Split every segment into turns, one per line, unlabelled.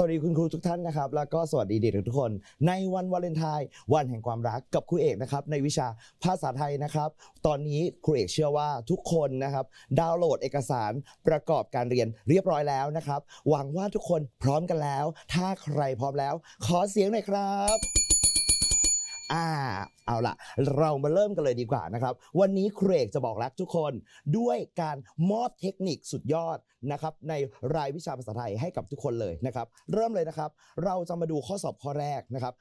สวัสดีคุณครูทุกท่านนะครับ แล้วก็สวัสดีเด็กทุกคน ในวันวาเลนไทน์วันแห่งความรักกับครูเอกนะครับในวิชาภาษาไทยนะครับ ตอนนี้ครูเอกเชื่อว่าทุกคนนะครับดาวน์โหลดเอกสารประกอบการเรียนเรียบร้อยแล้วนะครับหวังว่าทุกคนพร้อมกันแล้ว ถ้าใครพร้อมแล้ว ขอเสียงหน่อยครับอ่าเอาละเรามาเริ่มกันเลยดีกว่านะครับวันนี้เครกจะบอกรักทุกคนด้วยการมอบเทคนิคสุดยอดนะครับในรายวิชาภาษาไทยให้กับทุกคนเลยนะครับ เริ่มเลยนะครับ เราจะมาดูข้อสอบข้อแรกนะครับ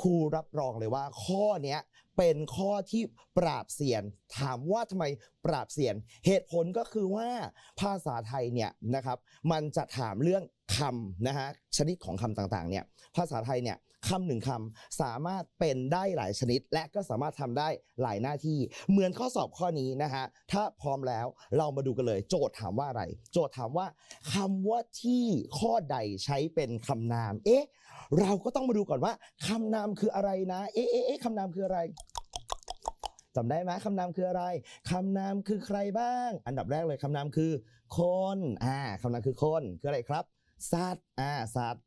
ครูรับรองเลยว่า ข้อนี้เป็นข้อที่ปราบเสียนถามว่าทำไมปราบเสียน เหตุผลก็คือว่าภาษาไทยเนี่ยนะครับมันจะถามเรื่องคำนะฮะชนิดของคำต่างๆเนี่ยภาษาไทยเนี่ยคำหนึ่งคำสามารถเป็นได้หลายชนิด และก็สามารถทำได้หลายหน้าที่ เหมือนข้อสอบข้อนี้นะฮะถ้าพร้อมแล้วเรามาดูกันเลย โจทย์ถามว่าอะไรโจทย์ถามว่าคำว่าที่ข้อใดใช้เป็นคำนามเอ๊ะเราก็ต้องมาดูก่อนว่าคำนามคืออะไรนะเอ๊ะเอ๊ะคำนามคืออะไรจำได้ไหมคำนามคืออะไรคำนามคือใครบ้าง อันดับแรกเลยคำนามคือคนอ่าคำนามคือคนคืออะไรครับ สัตว์อ่าสัตว์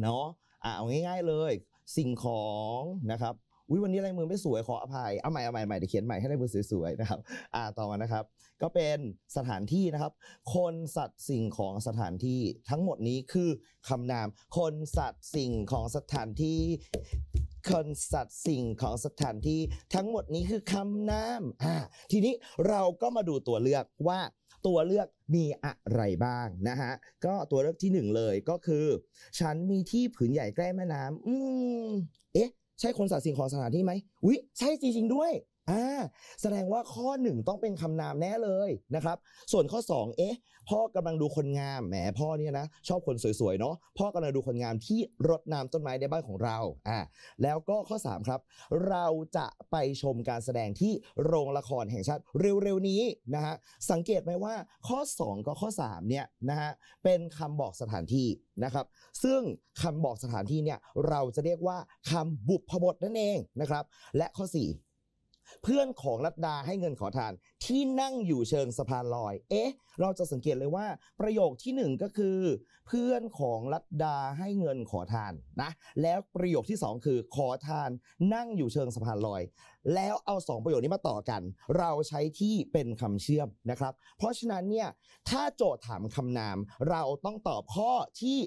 เนาะอ่ะเอาง่าย ๆเลย สิ่งของนะครับอุ้ยวันนี้ลายมือไม่สวยขออภัยเอาใหม่เอาใหม่ใหม่เดี๋ยวเขียนใหม่ให้ลายมือสวยๆนะครับอ่าต่อมานะครับ ก็เป็นสถานที่นะครับ คนสัตว์สิ่งของสถานที่ทั้งหมดนี้คือคำนาม คนสัตว์สิ่งของสถานที่คนสัตว์สิ่งของสถานที่ทั้งหมดนี้คือคำนามอ่าทีนี้เราก็มาดูตัวเลือกว่าตัวเลือกมีอะไรบ้างนะฮะ ก็ตัวเลือกที่1เลยก็คือ ฉันมีที่ผืนใหญ่ใกล้แม่น้ำอืมเอ๊ะ ใช่คนสัตว์สิ่งของสถานที่ไหมอุ๊ย ใช่จริงๆด้วยอ่า แสดงว่าข้อ1ต้องเป็นคำนามแน่เลยนะครับ ส่วนข้อ2เอ๊ะ พ่อกำลังดูคนงาม แหม พ่อเนี่ยนะชอบคนสวยๆ เนาะ พ่อกำลังดูคนงามที่รดน้ำต้นไม้ในบ้านของเรา อ่า แล้วก็ข้อ3ครับ เราจะไปชมการแสดงที่โรงละครแห่งชาติเร็วๆนี้นะฮะ สังเกตไหมว่า ข้อ 2กับข้อ 3เนี่ยนะฮะ เป็นคำบอกสถานที่นะครับ ซึ่งคำบอกสถานที่เนี่ยเราจะเรียกว่าคำบุพบทนั่นเองนะครับ และข้อ 4เพื่อนของรัตดาให้เงินขอทานที่นั่งอยู่เชิงสะพานลอย เอ๊ะ เราจะสังเกตเลยว่าประโยคที่1ก็คือเพื่อนของรัตดาให้เงินขอทานนะ แล้วประโยคที่ 2 คือ ขอทาน นั่งอยู่เชิงสะพานลอย แล้วเอา 2 ประโยคนี้มาต่อกัน เราใช้ที่เป็นคำเชื่อมนะครับ เพราะฉะนั้นเนี่ยถ้าโจทย์ถามคำนามเราต้องตอบข้อที่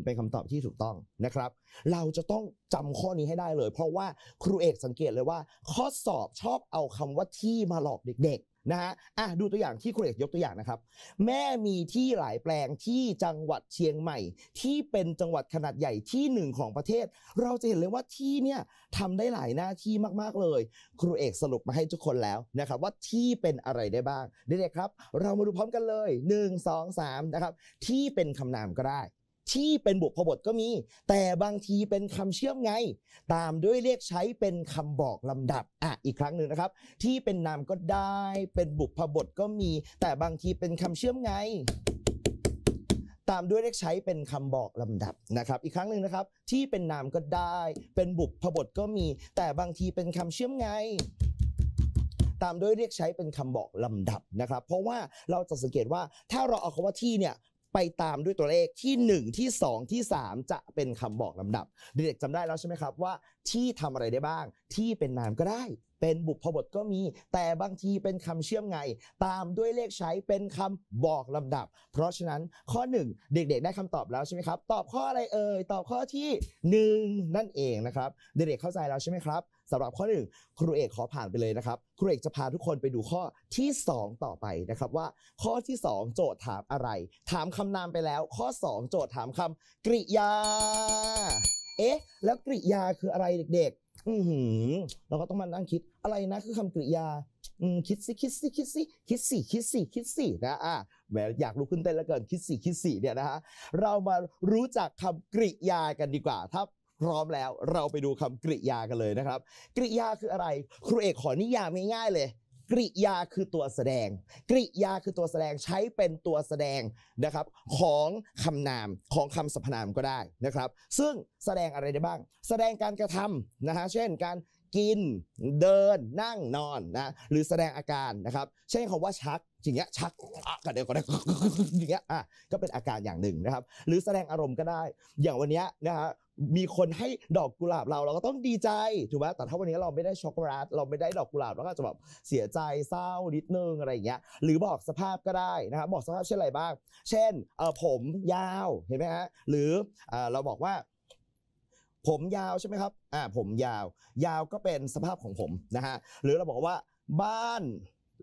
1 เป็นคำตอบที่ถูกต้องนะครับ เราจะต้องจำข้อนี้ให้ได้เลย เพราะว่าครูเอกสังเกตเลยว่า ข้อสอบชอบเอาคำว่าที่มาหลอกเด็กนะฮะ อ่ะดูตัวอย่างที่คุณเอกยกตัวอย่างนะครับแม่มีที่หลายแปลงที่จังหวัดเชียงใหม่ ที่เป็นจังหวัดขนาดใหญ่ที่หนึ่งของประเทศ เราจะเห็นเลยว่าที่เนี่ยทำได้หลายหน้าที่มากๆเลย ครูเอกสรุปมาให้ทุกคนแล้วนะครับว่าที่เป็นอะไรได้บ้างเด็กๆครับ เรามาดูพร้อมกันเลย 1 2 3นะครับที่เป็นคำนามก็ได้ที่เป็นบุพบทก็มี แต่บางทีเป็นคำเชื่อมไง ตามด้วยเรียกใช้เป็นคำบอกลำดับอ่ะอีกครั้งหนึ่งนะครับ ที่เป็นนามก็ได้ เป็นบุพบทก็มีแต่บางทีเป็นคำเชื่อมไงตามด้วยเรียกใช้เป็นคำบอกลำดับนะครับอีกครั้งหนึ่งนะครับ ที่เป็นนามก็ได้ เป็นบุพบทก็มีแต่บางทีเป็นคำเชื่อมไง ตามด้วยเรียกใช้เป็นคำบอกลำดับนะครับ เพราะว่าเราจะสังเกตว่าถ้าเราเอาคำว่าที่เนี่ยไปตามด้วยตัวเลขที่1ที่2ที่3 จะเป็นคำบอกลำดับ เด็กจำได้แล้วใช่ไหมครับว่า ที่ทำอะไรได้บ้าง ที่เป็นนามก็ได้ เป็นบุพบทก็มี แต่บางทีเป็นคำเชื่อมไงตามด้วยเลขใช้เป็นคำบอกลำดับ เพราะฉะนั้นข้อ 1 เด็กๆได้คำตอบแล้วใช่ไหมครับ ตอบข้ออะไรเอ่ยตอบข้อที่ 1 นั่นเองนะครับ เด็กๆเข้าใจแล้วใช่ไหมครับสำหรับข้อ 1 ครูเอก ขอผ่านไปเลยนะครับครูเอกจะพาทุกคนไปดูข้อที่ 2 ต่อไปนะครับว่า ข้อที่2โจทย์ถามอะไร ถามคำนามไปแล้ว ข้อ 2 โจทย์ถามคำ กริยา เอ๊ะแล้วกริยาคืออะไรเด็ก ๆ อือหือเราก็ต้องมานั่งคิดอะไรนะ คือคำกริยาคิดสิคิดสิคิดสิคิดสิคิดสิคิดสินะอ่ะแหมอยากรู้ขึ้นเต้นแล้วเกินคิดสิคิดสิเนี่ยนะฮะเรามารู้จักคำกริยากันดีกว่าถ้าพร้อมแล้วเราไปดูคำกริยากันเลยนะครับ กริยาคืออะไร ครูเอกขอนิยามง่ายๆ เลย กริยาคือตัวแสดง กริยาคือตัวแสดงใช้เป็นตัวแสดงนะครับของคำนามของคำสรรพนามก็ได้นะครับ ซึ่งแสดงอะไรได้บ้าง แสดงการกระทำนะฮะเช่นการกินเดิน นั่งนอนนะหรือแสดงอาการนะครับเช่นคำว่าชักอย่างเงี้ยชักก็เดี๋ยวก็ได้อย่างเงี้ยอ่ะก็เป็นอาการอย่างหนึ่งนะครับ หรือแสดงอารมณ์ก็ได้ อย่างวันเนี้ยนะฮะมีคนให้ดอกกุหลาบเรา เราก็ต้องดีใจถูกไหมแต่ถ้าวันนี้เราไม่ได้ช็อกโกแลตเราไม่ได้ดอกกุหลาบเราก็จะแบบเสียใจเศร้านิดนึงอะไรอย่างเงี้ย หรือบอกสภาพก็ได้นะครับบอกสภาพเช่นไรบ้าง เช่นเออผมยาวเห็นไหมฮะหรือเออเราบอกว่า ผมยาวใช่ไหมครับ อ่าผมยาว ยาวก็เป็นสภาพของผมนะฮะหรือเราบอกว่าบ้าน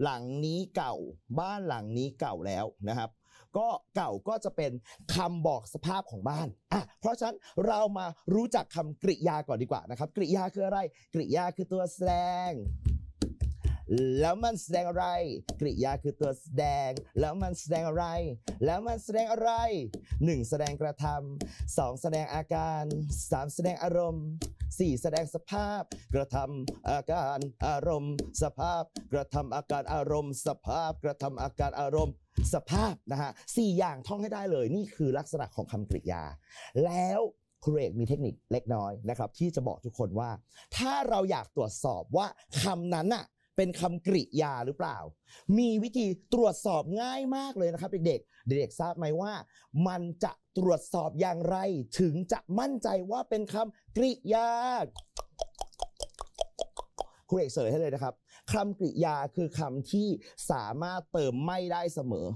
หลังนี้เก่าบ้านหลังนี้เก่าแล้วนะครับ ก็เก่าก็จะเป็นคำบอกสภาพของบ้านอ่ะเพราะฉะนั้นเรามารู้จักคำกริยาก่อนดีกว่านะครับ กริยาคืออะไร กริยาคือตัวแสดง แล้วมันแสดงอะไร กริยาคือตัวแสดง แล้วมันแสดงอะไร แล้วมันแสดงอะไร 1. แสดงกระทำ 2. แสดงอาการ 3. แสดงอารมณ์สี่แสดงสภาพ กระทำอาการอารมณ์สภาพ กระทำอาการอารมณ์สภาพ กระทำอาการอารมณ์สภาพนะฮะสี่อย่างท่องให้ได้เลยนี่คือลักษณะของคำกริยา แล้วครูเอกมีเทคนิคเล็กน้อยนะครับ ที่จะบอกทุกคนว่า ถ้าเราอยากตรวจสอบว่าคำนั้นอะเป็นคำกริยาหรือเปล่า มีวิธีตรวจสอบง่ายมากเลยนะครับ เด็กๆ เด็กๆทราบไหมว่า มันจะตรวจสอบอย่างไร ถึงจะมั่นใจว่าเป็นคำกริยาครูเอกเสริมให้เลยนะครับคำกริยาคือคำที่สามารถเติมไม่ได้เสมอ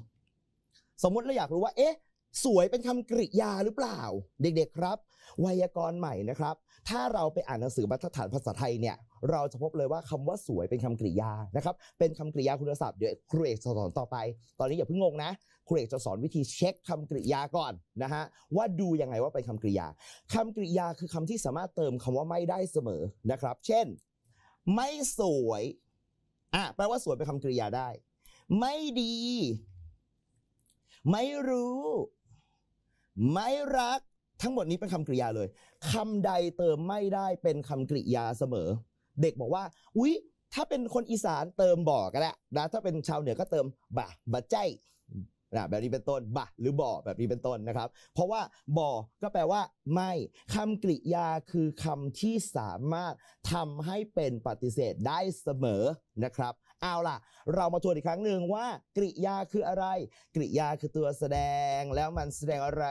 สมมติเราอยากรู้ว่าเอ๊ะสวยเป็นคำกริยาหรือเปล่า เด็กๆครับ ไวยากรณ์ใหม่นะครับ ถ้าเราไปอ่านหนังสือบรรทัดฐานภาษาไทยเนี่ยเราจะพบเลยว่าคำว่าสวยเป็นคำกริยา นะครับ เป็นคำกริยาคุณศัพท์เดี๋ยวครูเอกจะสอนต่อไป ตอนนี้อย่าเพิ่งงงนะ ครูเอกจะสอนวิธีเช็คคำกริยาก่อนนะฮะ ว่าดูยังไงว่าเป็นคำกริยา คำกริยาคือคำที่สามารถเติมคำว่าไม่ได้เสมอนะครับ เช่น ไม่สวย อ่ะ แปลว่าสวยเป็นคำกริยาได้ ไม่ดี ไม่รู้ ไม่รัก ทั้งหมดนี้เป็นคำกริยาเลยคำใดเติมไม่ได้เป็นคำกริยาเสมอเด็กบอกว่า อุ๊ย ถ้าเป็นคนอีสานเติมบ่อ ก็ได้ นะ ถ้าเป็นชาวเหนือก็เติมบาบาใจนะแบบนี้เป็นต้นบาหรือบ่อ แบบนี้เป็นต้นนะครับ เพราะว่าบ่อก็แปลว่า ไม่คำกริยาคือคำที่สามารถทำให้เป็นปฏิเสธได้เสมอนะครับเอาล่ะ เรามาทวนอีกครั้งหนึ่งว่า กริยาคืออะไร กริยาคือตัวแสดงแล้วมันแสดงอะไร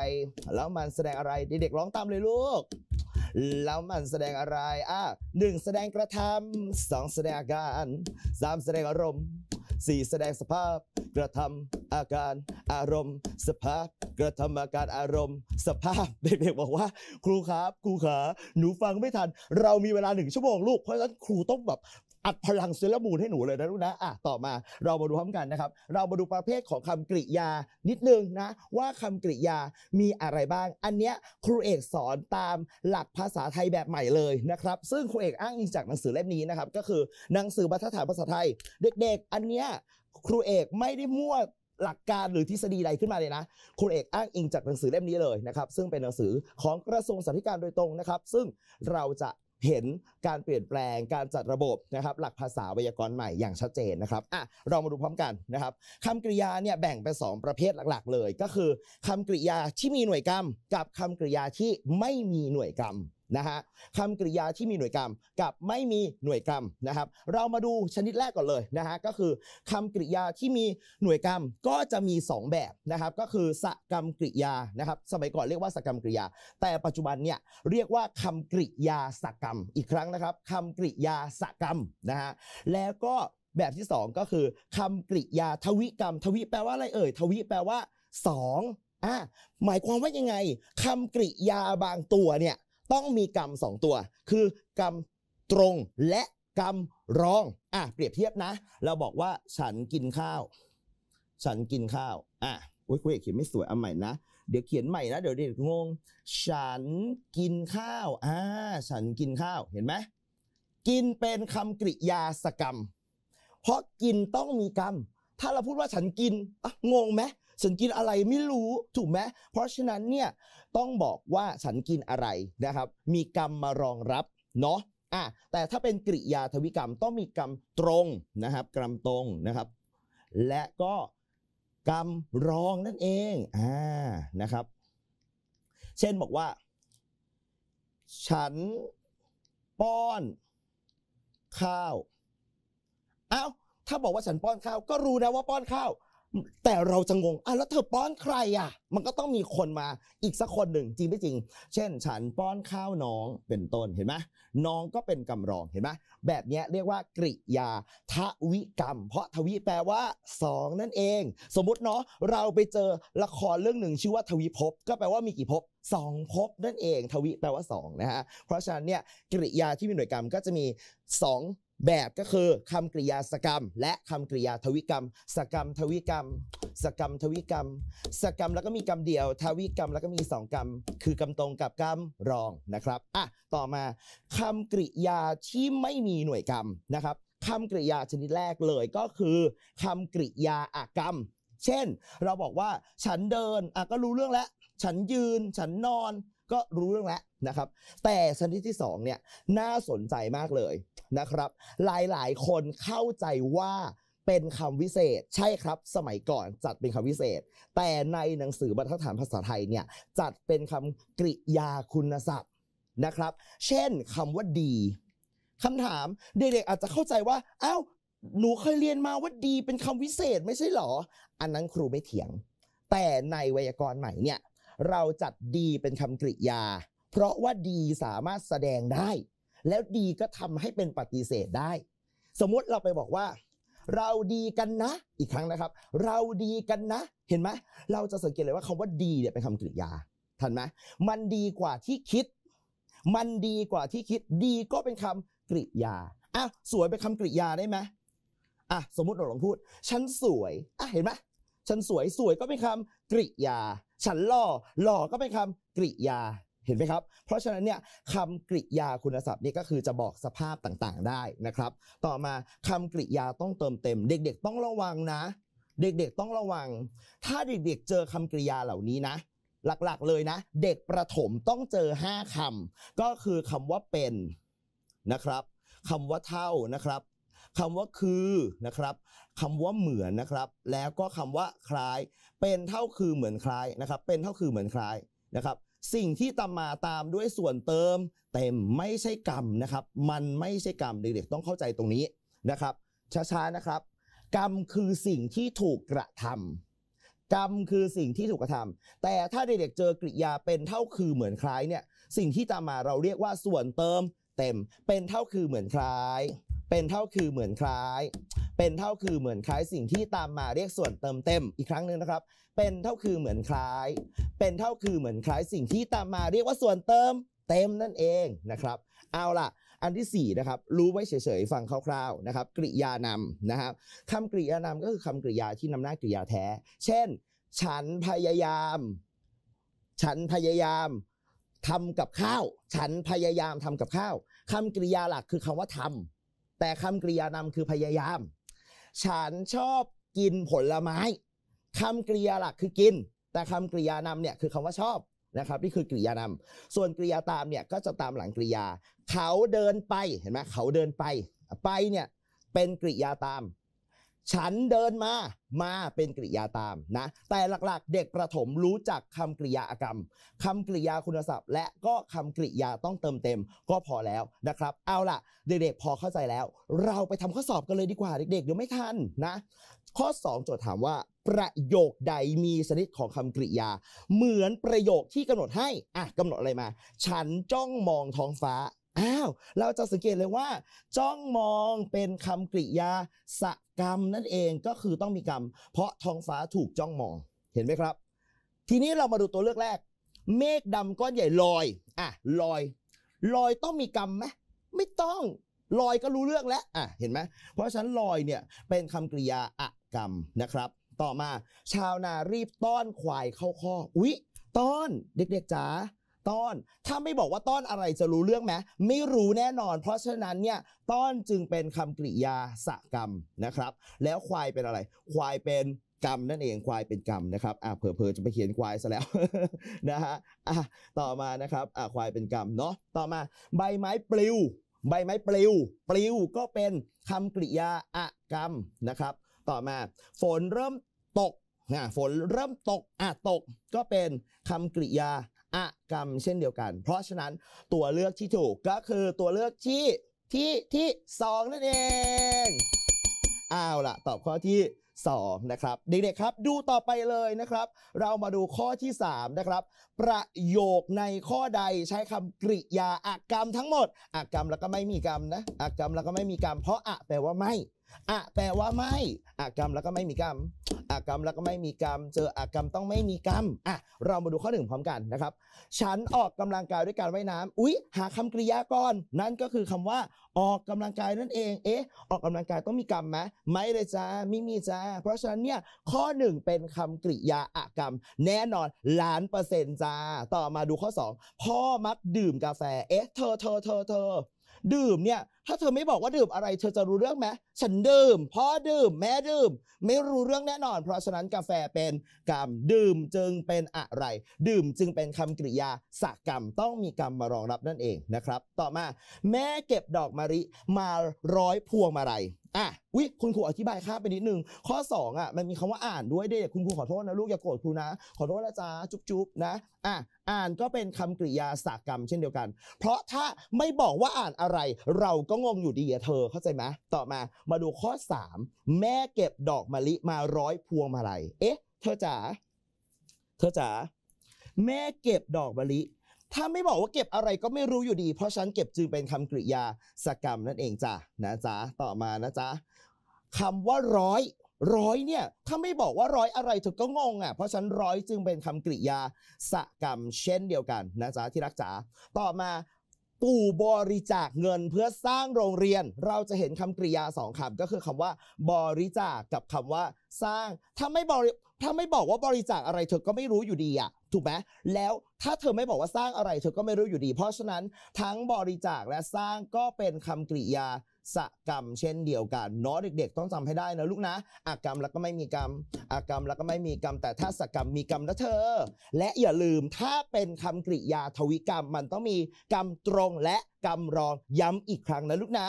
แล้วมันแสดงอะไรเด็กๆร้องตามเลยลูก แล้วมันแสดงอะไรอ่ะหนึ่งแสดงกระทำสองแสดงอาการสามแสดงอารมณ์สี่แสดงสภาพ กระทำอาการ อารมณ์สภาพกระทำอาการอารมณ์ สภาพเด็กๆบอกว่า ครูครับครูขาหนูฟังไม่ทัน เรามีเวลาหนึ่งชั่วโมงลูกเพราะฉะนั้นครูต้องแบบอัดพลังเซลลมูลให้หนูเลยนะลูกนะอ่ะต่อมา เรามาดูพร้อมกันนะครับ เรามาดูประเภทของคำกริยานิดนึงนะว่าคำกริยา มีอะไรบ้าง อันเนี้ยครูเอกสอนตามหลักภาษาไทยแบบใหม่เลยนะครับ ซึ่งครูเอกอ้างอิงจากหนังสือเล่มนี้นะครับก็คือหนังสือบรรทัดฐานภาษาไทย เด็กๆ อันเนี้ยครูเอกไม่ได้มั่วหลักการหรือทฤษฎีใดขึ้นมาเลยนะคุณเอกอ้างอิงจากหนังสือเล่มนี้เลยนะครับ ซึ่งเป็นหนังสือของกระทรวงสาธารณสุขโดยตรงนะครับ ซึ่งเราจะเห็นการเปลี่ยนแปลงการจัดระบบนะครับหลักภาษาไวยากรณ์ใหม่อย่างชัดเจนนะครับอ่ะเรามาดูพร้อมกันนะครับคำกริยาเนี่ยแบ่งเป็น2ประเภทหลักๆ เลย ก็คือคำกริยาที่มีหน่วยกรรม กับคำกริยาที่ไม่มีหน่วยกรรมนะฮะคำกริยาที่มีหน่วยกรรมกับไม่มีหน่วยกรรมนะครับ เรามาดูชนิดแรกก่อนเลยนะฮะ ก็คือคำกริยาที่มีหน่วยกรรมก็จะมี 2 แบบนะครับ ก็คือสกรรมกริยานะครับ สมัยก่อนเรียกว่าสกรรมกริยา แต่ปัจจุบันเนี่ยเรียกว่าคำกริยาสกรรมอีกครั้งนะครับคำกริยาสกรรมนะฮะ แล้วก็แบบที่2ก็คือคำกริยาทวิกรรม ทวิแปลว่าอะไรเอ่ยทวิแปลว่า2อ่ะหมายความว่ายังไงคำกริยาบางตัวเนี่ยต้องมีกรรมสองตัว คือกรรมตรงและกรรมรอง อ่ะเปรียบเทียบนะ เราบอกว่าฉันกินข้าว ฉันกินข้าวอ่ะอุ้ยคุยเขียนไม่สวยเอาใหม่นะเดี๋ยวเขียนใหม่นะเดี๋ยวเด็กงง ฉันกินข้าวอ่าฉันกินข้าวเห็นไหมกินเป็นคำกริยาสกรรม เพราะกินต้องมีกรรมถ้าเราพูดว่าฉันกินอ่ะงงไหมฉันกินอะไรไม่รู้ถูกไหมเพราะฉะนั้นเนี่ยต้องบอกว่าฉันกินอะไรนะครับ มีกรรมมารองรับเนาะอ่ะแต่ถ้าเป็นกริยาทวิกรรมต้องมีกรรมตรงนะครับกรรมตรงนะครับ และก็กรรมรองนั่นเองอ่านะครับ เช่นบอกว่า ฉันป้อนข้าวเอา้าถ้าบอกว่าฉันป้อนข้าว ก็รู้นะว่าป้อนข้าวแต่เราจะงงอ่ะแล้วเธอป้อนใครอ่ะ มันก็ต้องมีคนมาอีกสักคนหนึ่งจริงไม่จริง เช่น ฉันป้อนข้าวน้องเป็นต้น เห็นไหมน้องก็เป็นกำรองเห็นไหมแบบนี้เรียกว่ากริยา ทวิกรรม เพราะทวิแปลว่า 2 นั่นเอง สมมุติเนาะเราไปเจอละครเรื่องหนึ่งชื่อว่าทวิภพก็แปลว่ามีกี่ภพสองภพนั่นเอง ทวิแปลว่า2นะฮะเพราะฉะนั้นเนี่ยกริยาที่มีหน่วยกรรมก็จะมี2แบบก็คือคำกริยาสกรรมและคำกริยาทวิกรรม สกรรม ทวิกรรม สกรรมทวิกรรม สกรรมแล้วก็มีกรรมเดียว ทวิกรรมแล้วก็มี2กรรม คือกรรมตรงกับกรรมรองนะครับอ่ะต่อมาคำกริยาที่ไม่มีหน่วยกรรมนะครับคำกริยาชนิดแรกเลยก็คือคำกริยาอากรรม เช่นเราบอกว่าฉันเดินอ่ะก็รู้เรื่องแล้ว ฉันยืนฉันนอนก็รู้เรื่องแล้วนะครับ แต่ชนิดที่2เนี่ยน่าสนใจมากเลยนะครับ หลายๆ คนเข้าใจว่าเป็นคำวิเศษ ใช่ครับ สมัยก่อนจัดเป็นคำวิเศษ แต่ในหนังสือบรรทัดฐานภาษาไทยเนี่ยจัดเป็นคำกริยาคุณศัพท์นะครับ เช่นคำว่าดีคำถามเด็กๆอาจจะเข้าใจว่าอ้าวหนูเคยเรียนมาว่าดีเป็นคำวิเศษไม่ใช่หรออันนั้นครูไม่เถียง แต่ในไวยากรณ์ใหม่เนี่ยเราจัดดีเป็นคำกริยา เพราะว่าดีสามารถแสดงได้ แล้วดีก็ทำให้เป็นปฏิเสธได้ สมมติเราไปบอกว่าเราดีกันนะ อีกครั้งนะครับ เราดีกันนะ เห็นไหมเราจะสังเกตเลยว่าคำว่าดีเนี่ยเป็นคำกริยาทันไหมมันดีกว่าที่คิด มันดีกว่าที่คิด ดีก็เป็นคำกริยาอ่ะสวยเป็นคำกริยาได้ไหมอ่ะสมมติหนูลองพูดฉันสวยอ่ะเห็นไหมฉันสวยสวยก็เป็นคำกริยาฉันหล่อหล่อก็เป็นคำกริยาเห็นไหมครับ เพราะฉะนั้นเนี่ยคำกริยาคุณศัพท์นี่ก็คือจะบอกสภาพต่าง ๆ ได้นะครับ ต่อมาคำกริยาต้องเติมเต็ม เด็กๆต้องระวังนะ เด็กๆต้องระวัง ถ้าเด็กๆเจอคำกริยาเหล่านี้นะหลักๆเลยนะ เด็กประถมต้องเจอ 5 คำ ก็คือคำว่าเป็นนะครับคำว่าเท่านะครับคำว่าคือนะครับ คำว่าเหมือนนะครับ แล้วก็คำว่าคล้าย เป็นเท่าคือเหมือนคล้ายนะครับ เป็นเท่าคือเหมือนคล้ายนะครับ สิ่งที่ตามมาตามด้วยส่วนเติม เต็มไม่ใช่กรรมนะครับ มันไม่ใช่กรรม เด็กๆต้องเข้าใจตรงนี้นะครับช้าๆนะครับ กรรมคือสิ่งที่ถูกกระทำ กรรมคือสิ่งที่ถูกกระทำแต่ถ้าเด็กๆเจอกริยาเป็นเท่าคือเหมือนคล้ายเนี่ย สิ่งที่ตามมาเราเรียกว่าส่วนเติมเต็ม เป็นเท่าคือเหมือนคล้ายเป็นเท่าคือเหมือนคล้าย เป็นเท่าคือเหมือนคล้ายสิ่งที่ตามมาเรียกส่วนเติมเต็มอีกครั้งหนึ่งนะครับ เป็นเท่าคือเหมือนคล้าย เป็นเท่าคือเหมือนคล้ายสิ่งที่ตามมาเรียกว่าส่วนเติมเต็มนั่นเองนะครับ เอาล่ะ อันที่4นะครับ รู้ไว้เฉยๆฟังคร่าวๆนะครับ กริยานำนะครับคำกริยานำก็คือคำกริยาที่นำหน้ากริยาแท้ เช่น ฉันพยายาม ฉันพยายามทำกับข้าว ฉันพยายามทำกับข้าวคำกริยาหลักคือคำว่าทำแต่คำกริยานำคือพยายาม ฉันชอบกินผลไม้ คำกริยาหลักคือกิน แต่คำกริยานำเนี่ยคือคำว่าชอบนะครับ นี่คือกริยานำ ส่วนกริยาตามเนี่ยก็จะตามหลังกริยา เขาเดินไป เห็นไหมเขาเดินไป ไปเนี่ยเป็นกริยาตามฉันเดินมามาเป็นกริยาตามนะ แต่หลักๆ เด็กประถมรู้จักคำกริยาอากรรมคำกริยาคุณศัพท์ และก็คำกริยาต้องเติมเต็มก็พอแล้วนะครับ เอาล่ะ เด็กๆพอเข้าใจแล้ว เราไปทำข้อสอบกันเลยดีกว่าเด็กๆเดี๋ยวไม่ทันนะ ข้อ 2 โจทย์ถามว่า ประโยคใดมีชนิดของคำกริยา เหมือนประโยคที่กำหนดให้อ่ะกำหนดอะไรมา ฉันจ้องมองท้องฟ้าอ้าวเราจะสังเกตเลยว่า จ้องมองเป็นคำกริยาสะกรรมนั่นเองก็คือต้องมีกรรม เพราะท้องฟ้าถูกจ้องมองเห็นไหมครับ ทีนี้เรามาดูตัวเลือกแรก เมฆดำก้อนใหญ่ลอยอ่ะลอย ลอยต้องมีกรรมไหมไม่ต้องลอยก็รู้เรื่องแล้วอ่ะเห็นไหมเพราะฉะนั้นลอยเนี่ยเป็นคำกริยาอะกรรมนะครับ ต่อมาชาวนารีบต้อนควายเข้าคออุ๊ยต้อนเด็กๆจ๋าต้อนถ้าไม่บอกว่าต้อนอะไรจะรู้เรื่องไหม ไม่รู้แน่นอน เพราะฉะนั้นเนี่ยต้อนจึงเป็นคำกริยาสกรรมนะครับ แล้วควายเป็นอะไร ควายเป็นกรรมนั่นเอง ควายเป็นกรรมนะครับ อ่ะเผลอๆ จะไปเขียนควายซะแล้วนะฮะ อ่ะ ต่อมานะครับ อ่ะควายเป็นกรรมเนาะ ต่อมาใบไม้ปลิว ใบไม้ปลิว ปลิวก็เป็นคำกริยาอะกรรมนะครับ ต่อมาฝนเริ่มตกนะฝนเริ่มตก อ่ะตก ก็เป็นคำกริยาอกรรมเช่นเดียวกัน เพราะฉะนั้นตัวเลือกที่ถูกก็คือตัวเลือกที่ที่ที่สองนั่นเองอ้าวละตอบข้อที่2นะครับเด็กๆครับ ดูต่อไปเลยนะครับ เรามาดูข้อที่ 3 นะครับ ประโยคในข้อใดใช้คำกริยาอักรรมทั้งหมดอักรรมแล้วก็ไม่มีกรรมนะอักรรมแล้วก็ไม่มีกรรมเพราะอะแปลว่าไม่อะแปลว่าไม่อะกรรมแล้วก็ไม่มีกรรมอะกรรมแล้วก็ไม่มีกรรมเจออะกรรมต้องไม่มีกรรมอ่ะเรามาดูข้อหนึ่งพร้อมกันนะครับฉันออกกำลังกายด้วยการว่ายน้ำอุ๊ยหาคำกริยาก่อนนั่นก็คือคำว่า ออกกำลังกายนั่นเองเอ๊ะออกกำลังกายต้องมีกรรมไหมไม่เลยจ้าไม่มีจ้าเพราะฉะนั้นเนี่ยข้อหนึ่งเป็นคำกริยาอะกรรม แน่นอนล้านเปอร์เซ็นต์จ้าต่อมาดูข้อ 2 พ่อมักดื่มกาแฟเอ๊ะเธอเธอเธอเธอดื่มเนี่ยถ้าเธอไม่บอกว่าดื่มอะไรเธอจะรู้เรื่องไหมฉันดื่มพ่อดื่มแม่ดื่ม ไม่รู้เรื่องแน่นอน เพราะฉะนั้นกาแฟเป็น กรรมดื่มจึงเป็นอะไร ดื่มจึงเป็นคำกริยาสักกรรมต้องมีกรรมมารองรับนั่นเองนะครับ ต่อมา แม่เก็บดอกมะริมาร้อยพวงมาลัยอ่ะวิคุณครูอธิบายค่าไปนิดนึงข้อ2อ่ะมันมีคำว่าอ่านด้วยเด็กคุณครูขอโทษนะลูกอย่าโกรธครูนะขอโทษนะจ๊ะจุ๊บๆนะอ่ะอ่านก็เป็นคำกริยาสักกรรมเช่นเดียวกัน เพราะถ้าไม่บอกว่าอ่านอะไรเรากก็งงอยู่ดีอะเธอเข้าใจไหมต่อมามาดูข้อ 3 แม่เก็บดอกมะลิมาร้อยพวงมาลัยเอ๊ะ เธอจ๋าเธอจ๋าแม่เก็บดอกมะลิ ถ้าไม่บอกว่าเก็บอะไรก็ไม่รู้อยู่ดี เพราะฉันเก็บจึงเป็นคำกริยาสกรรมนั่นเองจ้ะนะจ๊ะต่อมานะจ๊ะคำว่าร้อยร้อยเนี่ยถ้าไม่บอกว่าร้อยอะไรเธอก็งงอ่ะเพราะฉันร้อยจึงเป็นคำกริยาสกรรม เช่นเดียวกันนะจ๊ะที่รักจ๋าต่อมาปู่บริจาคเงินเพื่อสร้างโรงเรียน เราจะเห็นคำกริยาสองคำก็คือคำว่า บริจาคกับคำว่าสร้าง ถ้าไม่บริถ้าไม่บอกว่าบริจาคอะไรเธอ ก็ไม่รู้อยู่ดีอะถูกไหมแล้วถ้าเธอไม่บอกว่าสร้างอะไร เธอก็ไม่รู้อยู่ดี เพราะฉะนั้น ทั้งบริจาคและสร้างก็เป็นคำกริยาสกรรมเช่นเดียวกันเนาะเด็กๆ ต้องจำให้ได้นะลูกนะอากรรมแล้วก็ไม่มีกรรมอากรรมแล้วก็ไม่มีกรรมแต่ถ้าสกรรมมีกรรมนะเธอ และอย่าลืมถ้าเป็นคำกริยาทวิกรรมมันต้องมีกรรมตรงและกรรมรองย้ำอีกครั้งนะลูกนะ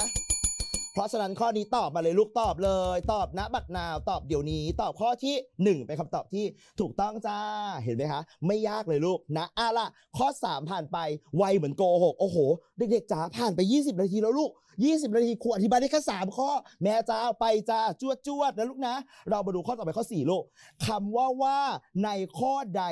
เพราะฉะนั้นข้อนี้ตอบมาเลยลูกตอบเลย ตอบนะบักนาวตอบเดี๋ยวนี้ตอบข้อที่1เป็นคำตอบที่ถูกต้องจ้าเห็นไหมคะ ไม่ยากเลยลูกนะอ่ะละข้อ 3 ผ่านไปไวเหมือนโกหกโอ้โห เด็กๆจ๋าผ่านไป 20นาทีแล้วลูก20 นาทีครูอธิบายได้แค่3ข้อ แม่จ้าไปจ้าจวดจวดนะลูกนะ เรามาดูข้อต่อไปข้อ4ลูกคำว่าว่าในข้อใด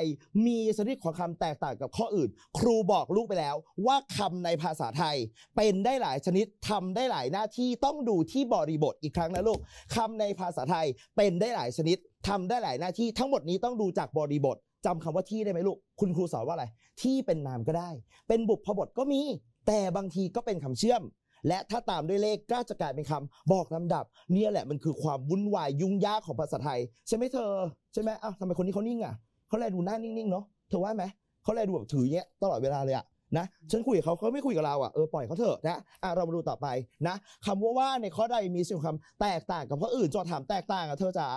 มีสริของคำแตกต่างกับข้ออื่น ครูบอกลูกไปแล้วว่าคำในภาษาไทย เป็นได้หลายชนิดทำได้หลายหน้าที่ต้องดูที่บริบทอีกครั้งนะลูกคำในภาษาไทยเป็นได้หลายชนิดทำได้หลายหน้าที่ทั้งหมดนี้ต้องดูจากบริบทจำคำว่าที่ได้ไหมลูก คุณครูสอนว่าอะไรที่เป็นนามก็ได้ เป็นบุพบทก็มี แต่บางทีก็เป็นคำเชื่อมและถ้าตามด้วยเลขก็จะกลายเป็นคำ บอกลำาดับ เนี่ยแหละมันคือความวุ่นวายยุ่งยากของภาษาไทยใช่ไหมเธอใช่ไหมอ้าวทำไมคนนี้เขานิ่งอ่ะเขาแลดูหน้านิ่ง ๆเนาะเธอว่าไหมเขาแลดูแบบถือเงี้ยตลอดเวลาเลยอ่ะนะฉันคุยกับเขาเขาไม่คุยกับเราอ่ะเออปล่อยเขาเถอะนะอ่ะเรามาดูต่อไปนะคำว่าว่าในข้อใดมีสิ่งคำแตกต่างกับข้ออื่นจอถามแตกต่างอ่ะเธอจ๋า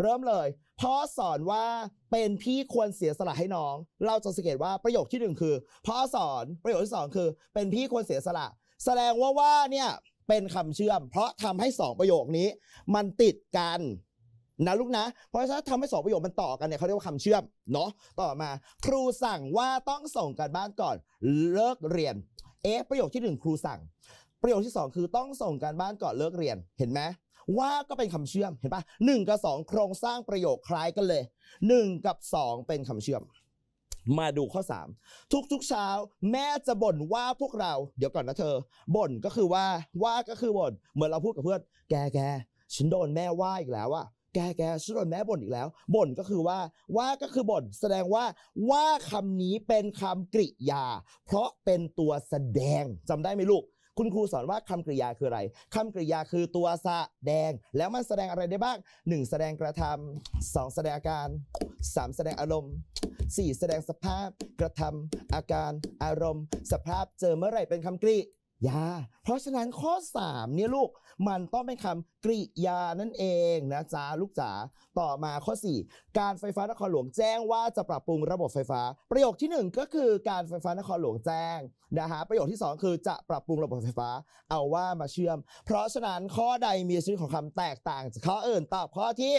เริ่มเลยพ่อสอนว่าเป็นพี่ควรเสียสละให้น้อง เราจะสังเกตว่าประโยคที่หนึ่งคือพ่อสอนประโยคที่สองคือ เป็นพี่ควรเสียสละแสดงว่าว่าเนี่ยเป็นคำเชื่อม เพราะทำให้สองประโยคนี้มันติดกันนะลูกนะเพราะฉะนั้นทำให้สองประโยคมันต่อกันเนี่ยเขาเรียกว่าคำเชื่อมเนาะต่อมา ครูสั่งว่าต้องส่งกันบ้านก่อนเลิกเรียนเอ๊ะประโยคที่หนึ่งครูสั่ง ประโยคที่ 2 คือต้องส่งการบ้านก่อนเลิกเรียนเห็นไหมว่าก็เป็นคำเชื่อมเห็นปะหนึ่งกับ 2 โครงสร้างประโยคคล้ายกันเลย 1 กับ 2 เป็นคำเชื่อมมาดูข้อ3ทุกๆเช้า แม่จะบ่นว่าพวกเราเดี๋ยวก่อนนะเธอบ่นก็คือว่าว่าก็คือบ่นเหมือนเราพูดกับเพื่อนแกแกฉันโดนแม่ว่าอีกแล้วอะแกแกฉันโดนแม่บ่นอีกแล้วบ่นก็คือว่า ว่าก็คือบ่นแสดงว่าว่าคำนี้เป็นคำกริยา เพราะเป็นตัวแสดงจำได้ไหมลูกคุณครูสอนว่าคำกริยาคืออะไรคำกริยาคือตัวสะแดง แล้วมันแสดงอะไรได้บ้าง 1 แสดงกระทำ 2 แสดงอาการ 3 แสดงอารมณ์4แสดงสภาพ กระทำ อาการ อารมณ์ สภาพ เจอเมื่อไหร่เป็นคำกริยา เพราะฉะนั้นข้อ3เนี่ยลูกมันต้องเป็นคำกริยานั่นเองนะจ๊าลูกจ๋าต่อมาข้อ 4 การไฟฟ้านครหลวงแจ้งว่าจะปรับปรุงระบบไฟฟ้า ประโยคที่ 1 ก็คือการไฟฟ้านครหลวงแจ้งนะฮะประโยคที่2คือจะปรับปรุงระบบไฟฟ้าเอาว่ามาเชื่อม เพราะฉะนั้นข้อใดมีชื่อของคำแตกต่างจากข้ออื่นตอบข้อที่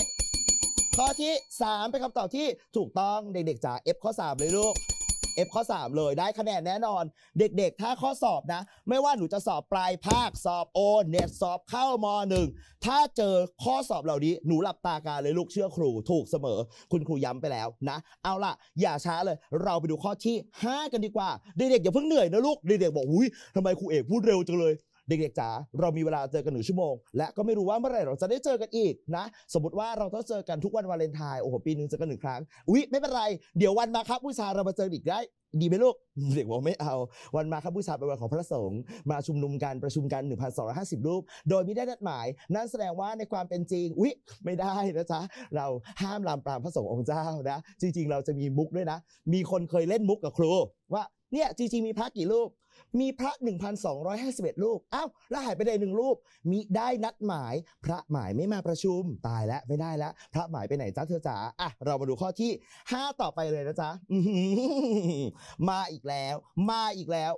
ข้อที่ 3 เป็นคำตอบที่ถูกต้องเด็กๆจ๋า F ข้อ3เลยลูก F ข้อ 3 เลยได้คะแนนแน่นอน เด็กๆ ถ้าข้อสอบนะ ไม่ว่าหนูจะสอบปลายภาค สอบโอเน็ตสอบเข้ามหนึ่ง ถ้าเจอข้อสอบเหล่านี้ หนูหลับตาการเลยลูกเชื่อครูถูกเสมอ คุณครูย้ำไปแล้วนะ เอาล่ะ อย่าช้าเลย เราไปดูข้อที่ 5 กันดีกว่า เด็กๆ อย่าเพิ่งเหนื่อยนะลูก เด็กๆ บอกอุ้ยทำไมครูเอกพูดเร็วจังเลยเด็กๆจ๋าเรามีเวลาเจอกันหนึ่งชั่วโมงและก็ไม่รู้ว่าเมื่อไหร่เราจะได้เจอกันอีกนะสมมติว่าเราต้องเจอกันทุกวันวาเลนไทน์โอ้โหปีหนึ่งเจอกันหนึ่งครั้งอุ้ยไม่เป็นไร เดี๋ยววันมาครับผู้ชาเรามาเจออีกได้ ดีไหมลูกเด็กบอกไม่เอา วันมาครับผูชาเป็นวันของพระสงฆ์มาชุมนุมกันประชุมกัน 1,250 รูป โดยไม่ได้นัดหมาย นั่นแสดงว่าในความเป็นจริงอุ๊ยไม่ได้นะจ๊ะเราห้ามลามปรามพระสงฆ์องค์เจ้านะ จริงๆเราจะมีมุกด้วยนะมีคนเคยเล่นมุกกับครูว่าเนี่ยจริงๆมีพระกี่รูป มีพระ1,251รูป อ้าวแล้วหายไปได้หนึ่งรูปมีได้นัดหมาย พระหมายไม่มาประชุมตายแล้วไม่ได้แล้วพระหมายไปไหนจ้าเธอจ๋า อ่ะเรามาดูข้อที่ 5 ต่อไปเลยนะจ๊ะมาอีกแล้ว มาอีกแล้ว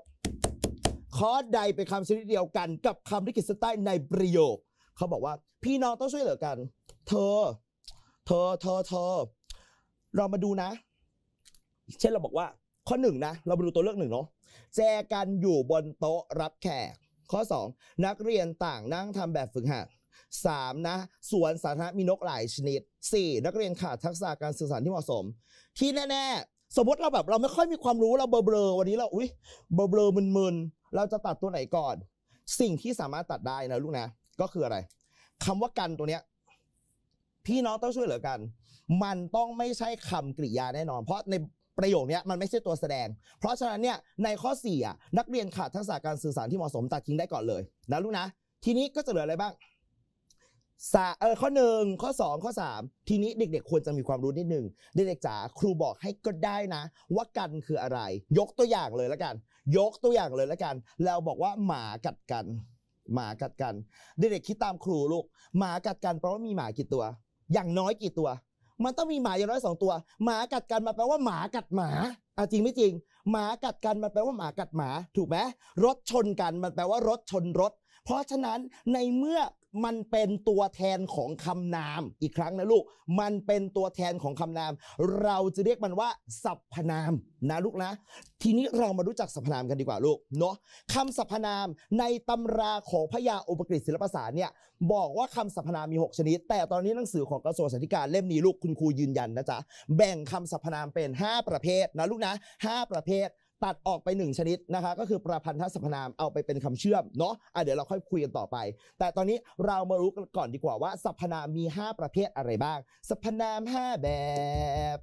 คอร์ใดเป็นคำชนิดเดียวกันกับคำที่กิจสใต้ในประโยค เขาบอกว่าพี่น้องต้องช่วยเหลือกัน เธอ เธอเธอเธอเรามาดูนะ เช่นเราบอกว่าข้อหนึ่งนะเราไปดูตัวเลือกหนึ่งเนาะแจกันอยู่บนโต๊ะรับแขกข้อ 2 นักเรียนต่างนั่งทำแบบฝึกหัด 3. นะสวนสาธารณะมีนกหลายชนิด 4. นักเรียนขาดทักษะการสื่อสารที่เหมาะสม ที่แน่ๆ สมมติเราแบบเราไม่ค่อยมีความรู้เราเบลอเบลอวันนี้เราอุ้ยเบลอเบลอมึนๆเราจะตัดตัวไหนก่อน สิ่งที่สามารถตัดได้นะลูกนะ ก็คืออะไร คำว่ากันตัวเนี้ยพี่น้องต้องช่วยเหลือกัน มันต้องไม่ใช่คำกริยาแน่นอนเพราะในประโยคนี้มันไม่ใช่ตัวแสดง เพราะฉะนั้นเนี่ยในข้อ4อ่ะนักเรียนขาดทักษะการสื่อสารที่เหมาะสมตัดทิ้งได้ก่อนเลยนะลูกนะ ทีนี้ก็จะเหลืออะไรบ้างสาเออข้อหนึ่งข้อ2 ข้อ 3 ทีนี้เด็กๆ ควรจะมีความรู้นิดหนึ่งเด็กๆจ๋าครูบอกให้ก็ได้นะ ว่ากันคืออะไร ยกตัวอย่างเลยละกัน ยกตัวอย่างเลยละกันแล้วบอกว่าหมากัดกัน หมากัดกัน เด็กๆคิดตามครูลูกหมากัดกันเพราะว่ามีหมากี่ตัว อย่างน้อยกี่ตัวมันต้องมีหมาอย่างน้อยสองตัวหมากัดกันมาแปลว่าหมากัดหมาอาจริงไม่จริง หมากัดกันมันแปลว่าหมากัดหมา ถูกไหมรถชนกันมันแปลว่า รถชนรถ เพราะฉะนั้นในเมื่อมันเป็นตัวแทนของคำนามอีกครั้งนะลูก มันเป็นตัวแทนของคำนาม เราจะเรียกมันว่า สรรพนามนะลูกนะ ทีนี้เรามารู้จักสรรพนามกันดีกว่าลูกเนาะคำสรรพนามในตำราของพยาอุปกฤษศิลปศาสตร์เนี่ย บอกว่าคำสรรพนามมี 6 ชนิด แต่ตอนนี้หนังสือของกระทรวงสาธารณการเล่มนี้ลูกคุณครูยืนยันนะจ๊ะ แบ่งคำสรรพนามเป็น 5 ประเภทนะลูกนะ5 ประเภทตัดออกไปหนึ่งชนิดนะคะ ก็คือประพันธสรพนาม เอาไปเป็นคำเชื่อมเนาะอ่ะเดี๋ยวเราค่อยคุยกันต่อไป แต่ตอนนี้เรามารู้กันก่อนดีกว่า ว่าสรพนามมี 5 ประเภทอะไรบ้างสัรพนาม5แบบ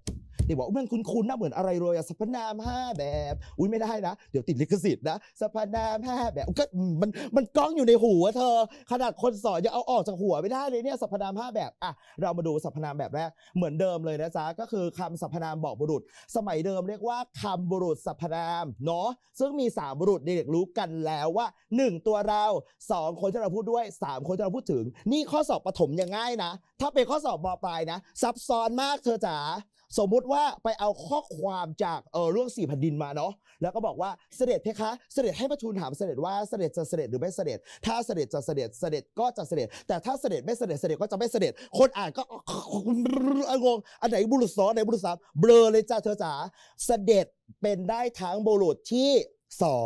เด็กบอกมันคุ้นๆนะเหมือนอะไรเลยอะสัพนามห้าแบบ อุ้ยไม่ได้นะ เดี๋ยวติดลิขสิทธิ์นะสัพนามห้าแบบก็มันมันกล้องอยู่ในหัวเธอ ขนาดคนสอนยังเอาออกจากหัวไม่ได้เลยเนี่ยสัพนามห้าแบบอ่ะเรามาดูสัพนามแบบแรกเหมือนเดิมเลยนะจ๊ะก็คือคำสัพนามบอกบุรุษ สมัยเดิมเรียกว่าคำบุรุษสัพนามเนาะซึ่งมี 3 บุรุษเด็กรู้กันแล้วว่า 1 ตัวเรา2คนที่เราพูดด้วย3คนที่เราพูดถึง นี่ข้อสอบปฐมยังง่ายนะถ้าเป็นข้อสอบมปลายนะ ซับซ้อนมากเธอจ๋าสมมุติว่าไปเอาข้อความจากเออเรื่องสี่แผ่นดินมาเนาะแล้วก็บอกว่าเสด็จเพคะเสด็จให้ประทูลถามเสด็จว่าเสด็จจะเสด็จหรือไม่เสด็จ ถ้าเสด็จจะเสด็จเสด็จก็จะเสด็จ แต่ถ้าเสด็จไม่เสด็จเสด็จก็จะไม่เสด็จ คนอ่านก็องงอันไหนบุรุษสองอันไหนบุรุษสามเบลอเลยจ้าเธอจ๋าเสด็จเป็นได้ทั้งบุรุษที่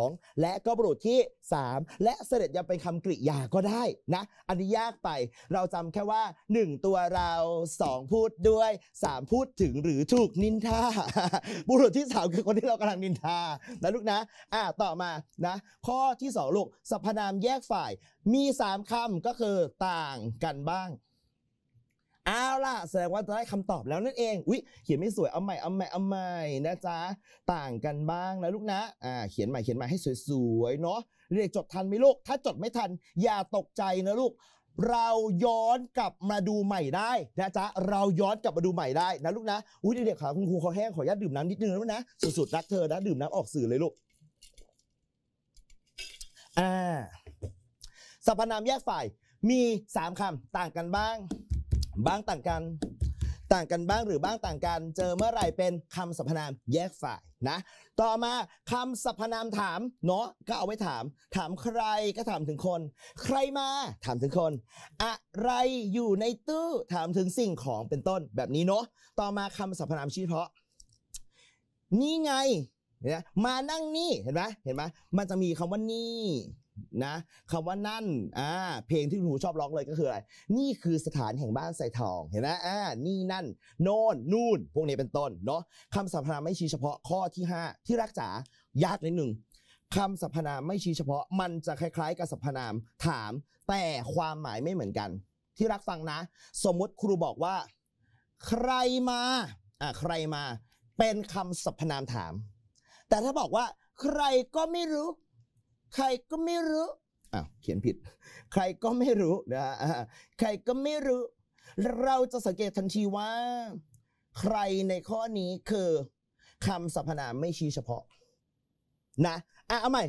2 และก็บุรุษที่ 3 และเสด็จยังเป็นคำกริยาก็ได้นะอันนี้ยากไปเราจำแค่ว่า 1 ตัวเรา 2 พูดด้วย 3 พูดถึงหรือถูกนินทาบุรุษที่ 3 คือคนที่เรากำลังนินทานะลูกนะอ่า ต่อมานะข้อที่2ลูกสรรพนามแยกฝ่ายมี 3 คำก็คือต่างกันบ้างเอาล่ะแสดงว่าจะได้คำตอบแล้วนั่นเองอุ้ยเขียนไม่สวยเอาใหม่เอาใหม่เอาใหม่นะจ๊ะต่างกันบ้างนะลูกนะอ่าเขียนใหม่เขียนใหม่ให้สวยๆเนาะเรียกจดทันไหมลูกถ้าจดไม่ทันอย่าตกใจนะลูกเราย้อนกลับมาดูใหม่ได้นะจ๊ะเราย้อนกลับมาดูใหม่ได้นะลูกนะอุ้ยเด็กๆขาคุณครูเขาแห้งขออนุญาตดื่มน้ำนิดนึงนะลูกนะสุดๆรักเธอนะดื่มน้ำออกสื่อเลยลูกอ่าสรรพนามแยกฝ่ายมี 3คำต่างกันบ้างบ้างต่างกัน ต่างกันบ้างหรือบ้างต่างกัน เจอเมื่อไหร่เป็นคำสรรพนามแยกฝ่ายนะ ต่อมาคำสรรพนามถามเนาะ ก็เอาไว้ถาม ถามใครก็ถามถึงคน ใครมาถามถึงคน อะไรอยู่ในตู้ถามถึงสิ่งของเป็นต้นแบบนี้เนาะ ต่อมาคำสรรพนามชี้เพาะ นี่ไงเนี่ยมานั่งนี่ เห็นไหมเห็นไหมมันจะมีคำว่านี่นะคำว่านั่นอ่าเพลงที่หนูชอบร้องเลยก็คืออะไรนี่คือสถานแห่งบ้านใส่ทองเห็นไหมอ่านี่นั่น โน่นนู่นพวกนี้เป็นต้นเนาะคำสรรพนามไม่ชี้เฉพาะข้อที่ 5 ที่รักจ๋ายากนิดหนึ่งคำสรรพนามไม่ชี้เฉพาะ มันจะคล้าย ๆ กับสรรพนามถาม แต่ความหมายไม่เหมือนกัน ที่รักฟังนะ สมมติครูบอกว่า ใครมาอ่าใครมา เป็นคำสรรพนามถาม แต่ถ้าบอกว่า ใครก็ไม่รู้ใครก็ไม่รู้อ้าวเขียนผิด ใครก็ไม่รู้นะ ใครก็ไม่รู้ เราจะสังเกตทันทีว่า ใครในข้อนี้คือคำสรรพนามไม่ชี้เฉพาะ นะ อ่ะเอาใหม่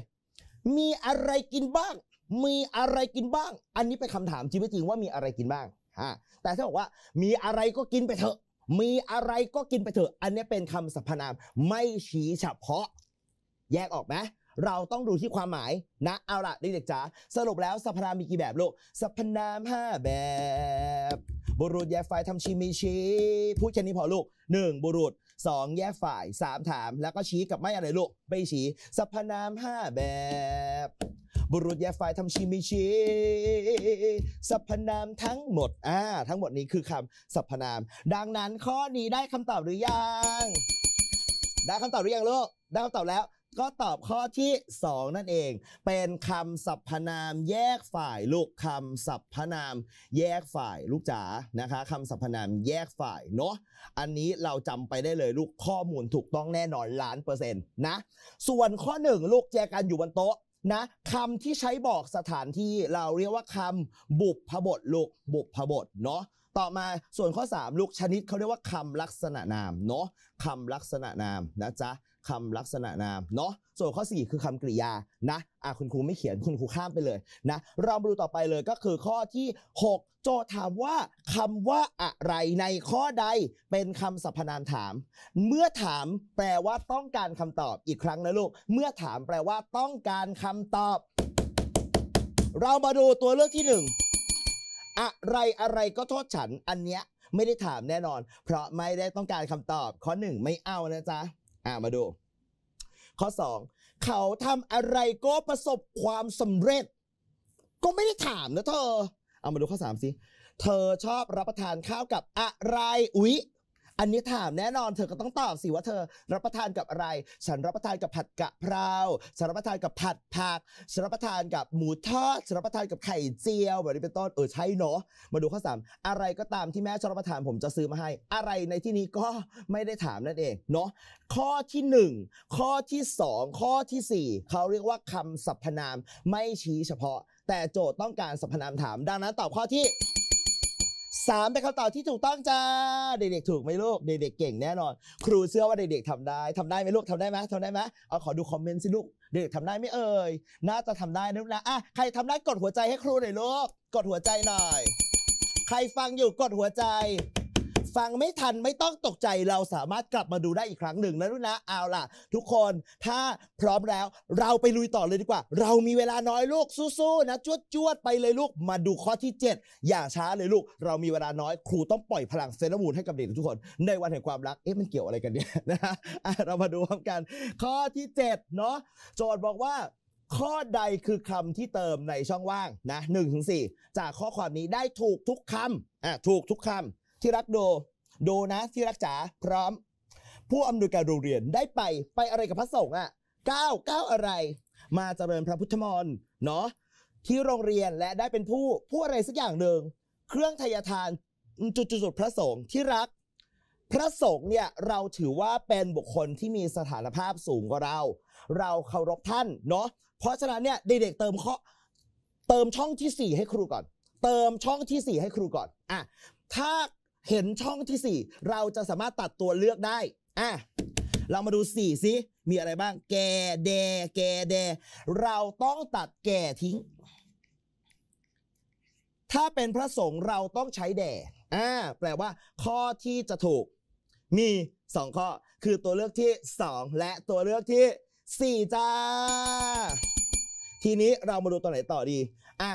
มีอะไรกินบ้าง มีอะไรกินบ้าง อันนี้เป็นคำถามจริงไม่จริงว่า มีอะไรกินบ้าง ฮะ แต่ถ้าบอกว่า มีอะไรก็กินไปเถอะ มีอะไรก็กินไปเถอะ อันนี้เป็นคำสรรพนามไม่ชี้เฉพาะ แยกออกไหมเราต้องดูที่ความหมาย นะเอาล่ะเด็กๆจ๋าสรุปแล้วสรรพนามมีกี่แบบลูกสรรพนามห้าแบบ บุรุษแยกฝ่ายทำชีมีชี้พูดแค่นี้พอลูกหนึ่งบุรุษสองแยกฝ่ายสามถาม แล้วก็ชี้กับไม่อะไรลูกไม่ชี้สรรพนามห้าแบบ บุรุษแยกฝ่ายทำชีมีชีสรรพนามทั้งหมดอ่าทั้งหมดนี้คือคำสรรพนาม ดังนั้นข้อนี้ได้คำตอบหรือยัง ได้คำตอบหรือยังลูก ได้คำตอบแล้วก็ตอบข้อที่ 2 นั่นเอง เป็นคำสรรพนาม แยกฝ่าย ลูกคำสรรพนาม แยกฝ่ายลูกจ๋านะคะคำสรรพนามแยกฝ่ายเนาะอันนี้เราจำไปได้เลยลูกข้อมูลถูกต้องแน่นอนล้านเปอร์เซ็นต์นะส่วนข้อ 1 ลูกแจกันอยู่บนโต๊ะนะคำที่ใช้บอกสถานที่เราเรียกว่าคำบุพพบทลูกบุพพบทเนาะต่อมาส่วนข้อ 3 ลูกชนิดเขาเรียกว่าคำลักษณะนามเนาะคำลักษณะนามนะจ๊ะคำลักษณะนามเนาะส่วนข้อ4คือคำกริยานะอ่ะคุณครูไม่เขียนคุณครูข้ามไปเลยนะเรามาดูต่อไปเลยก็คือข้อที่ 6 โจถามว่า คำว่าอะไรในข้อใด เป็นคำสรรพนามถาม เมื่อถามแปลว่าต้องการคำตอบอีกครั้งนะลูก เมื่อถามแปลว่าต้องการคำตอบ เรามาดูตัวเลือกที่ 1 อะไรอะไรก็โทษฉันอันเนี้ยไม่ได้ถามแน่นอน เพราะไม่ได้ต้องการคำตอบ ข้อ 1 ไม่เอานะจ๊ะอ่ามาดู ข้อ 2 เขาทำอะไรก็ประสบความสำเร็จ ก็ไม่ได้ถามนะเธอเอามาดูข้อ 3 สิ เธอชอบรับประทานข้าวกับอะไรอุ๊ยอันนี้ถามแน่นอนเธอก็ต้องตอบสิว่าเธอ รับประทานกับอะไร ฉันรับประทานกับผัดกะเพราฉันรับประทานกับผัดผัก ฉันรับประทานกับหมูทอดฉันรับประทานกับไข่เจียวแบบนี้เป็นต้นเออใช่เนาะมาดูข้อสามอะไรก็ตามที่แม่ชอบรับประทานผมจะซื้อมาให้ อะไรในที่นี้ก็ไม่ได้ถามนั่นเองเนาะข้อที่1ข้อที่ 2 ข้อที่ 4เขาเรียกว่าคำสรรพนามไม่ชี้เฉพาะ แต่โจทย์ต้องการสรรพนามถาม ดังนั้นตอบข้อที่สามเป็นคำตอบที่ถูกต้องจ้าเด็กๆถูกไหมลูกเด็กๆเก่งแน่นอน ครูเชื่อว่าเด็กๆทำได้ ทำได้ไหมลูกทำได้ไหมทำได้ไหมเอาขอดูคอมเมนต์สิลูกเด็กๆทำได้ไม่เอ่ยน่าจะทำได้นะลูกนะอ่ะใครทำได้กดหัวใจให้ครูหน่อยลูกกดหัวใจหน่อย ใครฟังอยู่กดหัวใจฟังไม่ทันไม่ต้องตกใจเราสามารถกลับมาดูได้อีกครั้งหนึ่งนะลูกนะเอาล่ะ ทุกคนถ้าพร้อมแล้วเราไปลุยต่อเลยดีกว่า เรามีเวลาน้อยลูกสู้ๆนะจวดๆไปเลยลูก มาดูข้อที่ 7 อย่าช้าเลยลูก เรามีเวลาน้อยครูต้องปล่อยพลังเซนต์มูลให้กับเด็กทุกคน ในวันแห่งความรักเอ๊ะมันเกี่ยวอะไรกันเนี่ยนะะเรามาดูพร้อมกัน ข้อที่7เนาะโจทย์บอกว่า ข้อใดคือคำที่เติมในช่องว่างนะหนึ่งถึงสจากข้อความนี้ได้ถูกทุกคำอ่ะถูกทุกคำที่รักโดโด นะที่รักจ๋าพร้อมผู้อำนวยการโรงเรียนได้ไปไปอะไรกับพระสงฆ์อ่ะก้าวก้าวอะไรมาเจริญพระพุทธมนต์เนาะที่โรงเรียนและได้เป็นผู้ผู้อะไรสักอย่างหนึ่งเครื่องทยทานจุดจุดพระสงฆ์ที่รัก พระสงฆ์เนี่ยเราถือว่าเป็นบุคคลที่มีสถานภาพสูงกว่าเรา เราเคารพท่านเนาะเพราะฉะนั้นเนี่ยเด็กๆเติมเคาะเติมช่องที่ 4 ให้ครูก่อน เติมช่องที่4ให้ครูก่อนอ่ะถ้าเห็นช่องที่ 4 เราจะสามารถตัดตัวเลือกได้ อ่ะ เรามาดู4สิมีอะไรบ้าง แกแดแกแดเราต้องตัดแกทิ้ง ถ้าเป็นพระสงฆ์เราต้องใช้แด่อ่าแปลว่า ข้อที่จะถูก มี2ข้อ คือตัวเลือกที่2และตัวเลือกที่ 4 จ้า ทีนี้เรามาดูตัวไหนต่อดี อ่ะ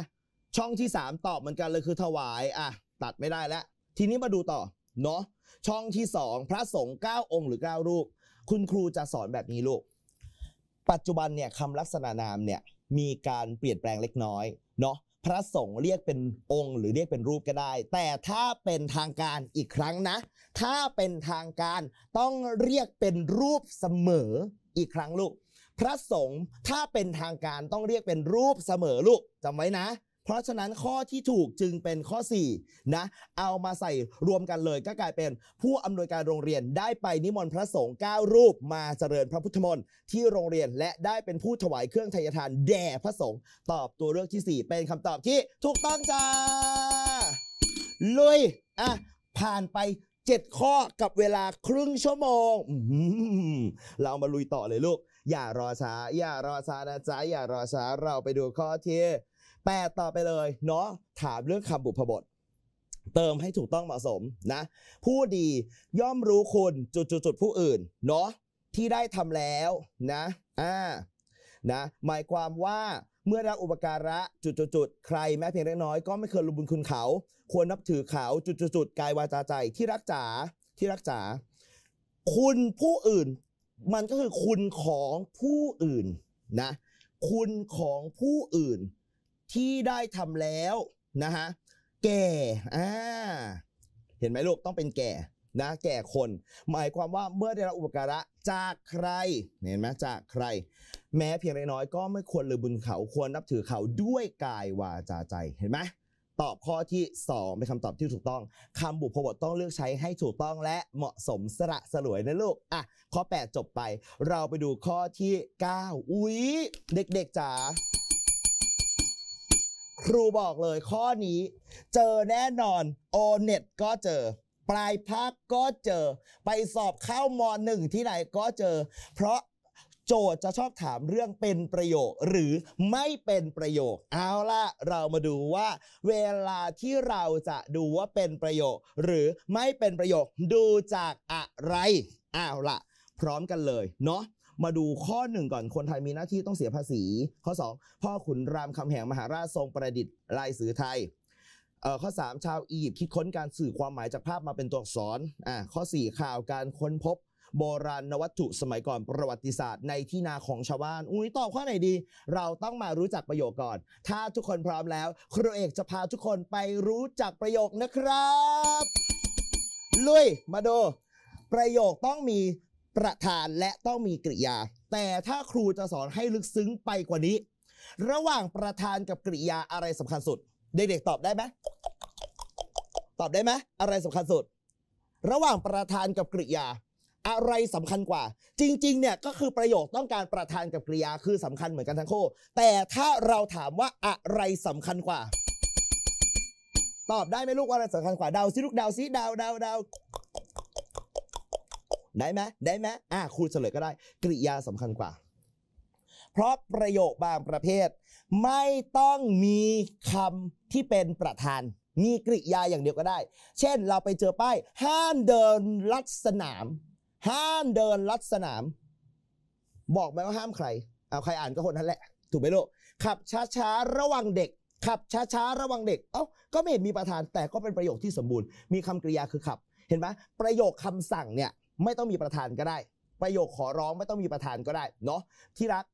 ช่องที่3ตอบเหมือนกันเลยคือถวาย อ่ะ ตัดไม่ได้แล้วทีนี้มาดูต่อเนาะช่องที่สองพระสงฆ์9องค์ หรือ9รูปคุณครูจะสอนแบบนี้ลูก ปัจจุบันเนี่ยคำลักษณะนามเนี่ยมีการเปลี่ยนแปลงเล็กน้อยเนาะพระสงฆ์เรียกเป็นองค์ หรือเรียกเป็นรูปก็ได้ แต่ถ้าเป็นทางการอีกครั้งนะ ถ้าเป็นทางการต้องเรียกเป็นรูปเสมออีกครั้งลูก พระสงฆ์ถ้าเป็นทางการต้องเรียกเป็นรูปเสมอลูกจำไว้นะเพราะฉะนั้นข้อที่ถูกจึงเป็นข้อ 4 นะ เอามาใส่รวมกันเลยก็กลายเป็นผู้อำนวยการโรงเรียนได้ไปนิมนต์พระสงฆ์9รูปมาเจริญพระพุทธมนต์ที่โรงเรียนและได้เป็นผู้ถวายเครื่องทยทานแด่พระสงฆ์ตอบตัวเลือกที่ 4 เป็นคำตอบที่ ถูกต้องจ้า ลุย อ่ะ ผ่านไป 7 ข้อกับเวลาครึ่งชั่วโมงเรามาลุยต่อเลยลูก อย่ารอช้า อย่ารอช้านะจ๊ะอย่ารอช้า เราไปดูข้อที่แปดต่อไปเลยเนาะถามเรื่องคำบุพบท เติมให้ถูกต้องเหมาะสมนะผู้ดีย่อมรู้คุณ จุดจุดจุดผู้อื่นเนาะที่ได้ทำแล้วนะอ่านะหมายความว่าเมื่อรับอุปการะจุดจุดใครแม้เพียงเล็กน้อยก็ไม่เคยลืมบุญคุณเขา ควรนับถือเขา จุดจุดกายวาจาใจที่รักษาที่รักษาคุณผู้อื่นมันก็คือคุณของผู้อื่นนะคุณของผู้อื่นที่ได้ทำแล้ว นะฮะ แก่อ่าเห็นไหมลูกต้องเป็นแก่นะแก่คน หมายความว่าเมื่อได้รับอุปการะจากใครเห็นไหมจากใคร แม้เพียงเล็กน้อยก็ไม่ควรลืมบุญเขา ควรนับถือเขาด้วยกายวาจาใจเห็นไหมตอบข้อที่2เป็นคำตอบที่ถูกต้องคำบุพบทต้องเลือกใช้ให้ถูกต้องและเหมาะสมสระสลวยนะลูกอ่ะข้อ 8 จบไปเราไปดูข้อที่ 9 อุ๊ยเด็กๆจ๋าครูบอกเลยข้อนี้ เจอแน่นอนโอเน็ตก็เจอปลายภาคก็เจอไปสอบเข้ามหนึ่งที่ไหนก็เจอ เพราะโจทย์จะชอบถามเรื่องเป็นประโยคหรือไม่เป็นประโยค เอาล่ะ เรามาดูว่า เวลาที่เราจะดูว่าเป็นประโยค หรือไม่เป็นประโยคดูจากอะไรเอาล่ะ พร้อมกันเลยเนาะมาดูข้อหนึ่งก่อนคนไทยมีหน้าที่ต้องเสียภาษี ข้อ2พ่อขุนรามคำแหงมหาราชทรงประดิษฐ์ลายสื่อไทยข้อ3ชาวอียิปต์คิดค้นการสื่อความหมายจากภาพมาเป็นตัวอักษรอ่าข้อ4ข่าวการค้นพบ โบราณวัตถุสมัยก่อนประวัติศาสตร์ในที่นาของชาวบ้านอุ้ยตอบข้อไหนดีเราต้องมารู้จักประโยคก่อน ถ้าทุกคนพร้อมแล้วครูเอกจะพาทุกคนไปรู้จักประโยคนะครับ ลุยมาดูประโยคต้องมีประธานและต้องมีกริยา แต่ถ้าครูจะสอนให้ลึกซึ้งไปกว่านี้ ระหว่างประธานกับกริยาอะไรสำคัญสุดเด็กๆตอบได้ไหมตอบได้ไหมอะไรสำคัญสุด ระหว่างประธานกับกริยา อะไรสำคัญกว่า จริงๆเนี่ยก็คือประโยคต้องการประธานกับกริยาคือสำคัญเหมือนกันทั้งคู่แต่ถ้าเราถามว่าอะไรสำคัญกว่า ตอบได้ไหมลูกอะไรสำคัญกว่าเดาซิลูกเดาซิเดาเดาเดาได้ไหมได้ไหมอ่ะคูณเฉลยก็ได้ กริยาสำคัญกว่า เพราะประโยคบางประเภท ไม่ต้องมีคำที่เป็นประธาน มีกริยาอย่างเดียวก็ได้ เช่นเราไปเจอป้ายห้ามเดินลัดสนาม ห้ามเดินลัดสนาม บอกไหมว่าห้ามใครเอาใครอ่านก็คนนั้นแหละ ถูกไหมลูกขับช้าช้าระวังเด็กขับช้าช้าระวังเด็กเอ้าก็ไม่เห็นมีประธานแต่ก็เป็นประโยคที่สมบูรณ์ มีคำกริยาคือขับ เห็นไหมประโยคคำสั่งเนี่ยไม่ต้องมีประธานก็ได้ ประโยคขอร้อง ไม่ต้องมีประธานก็ได้เนาะที่รัก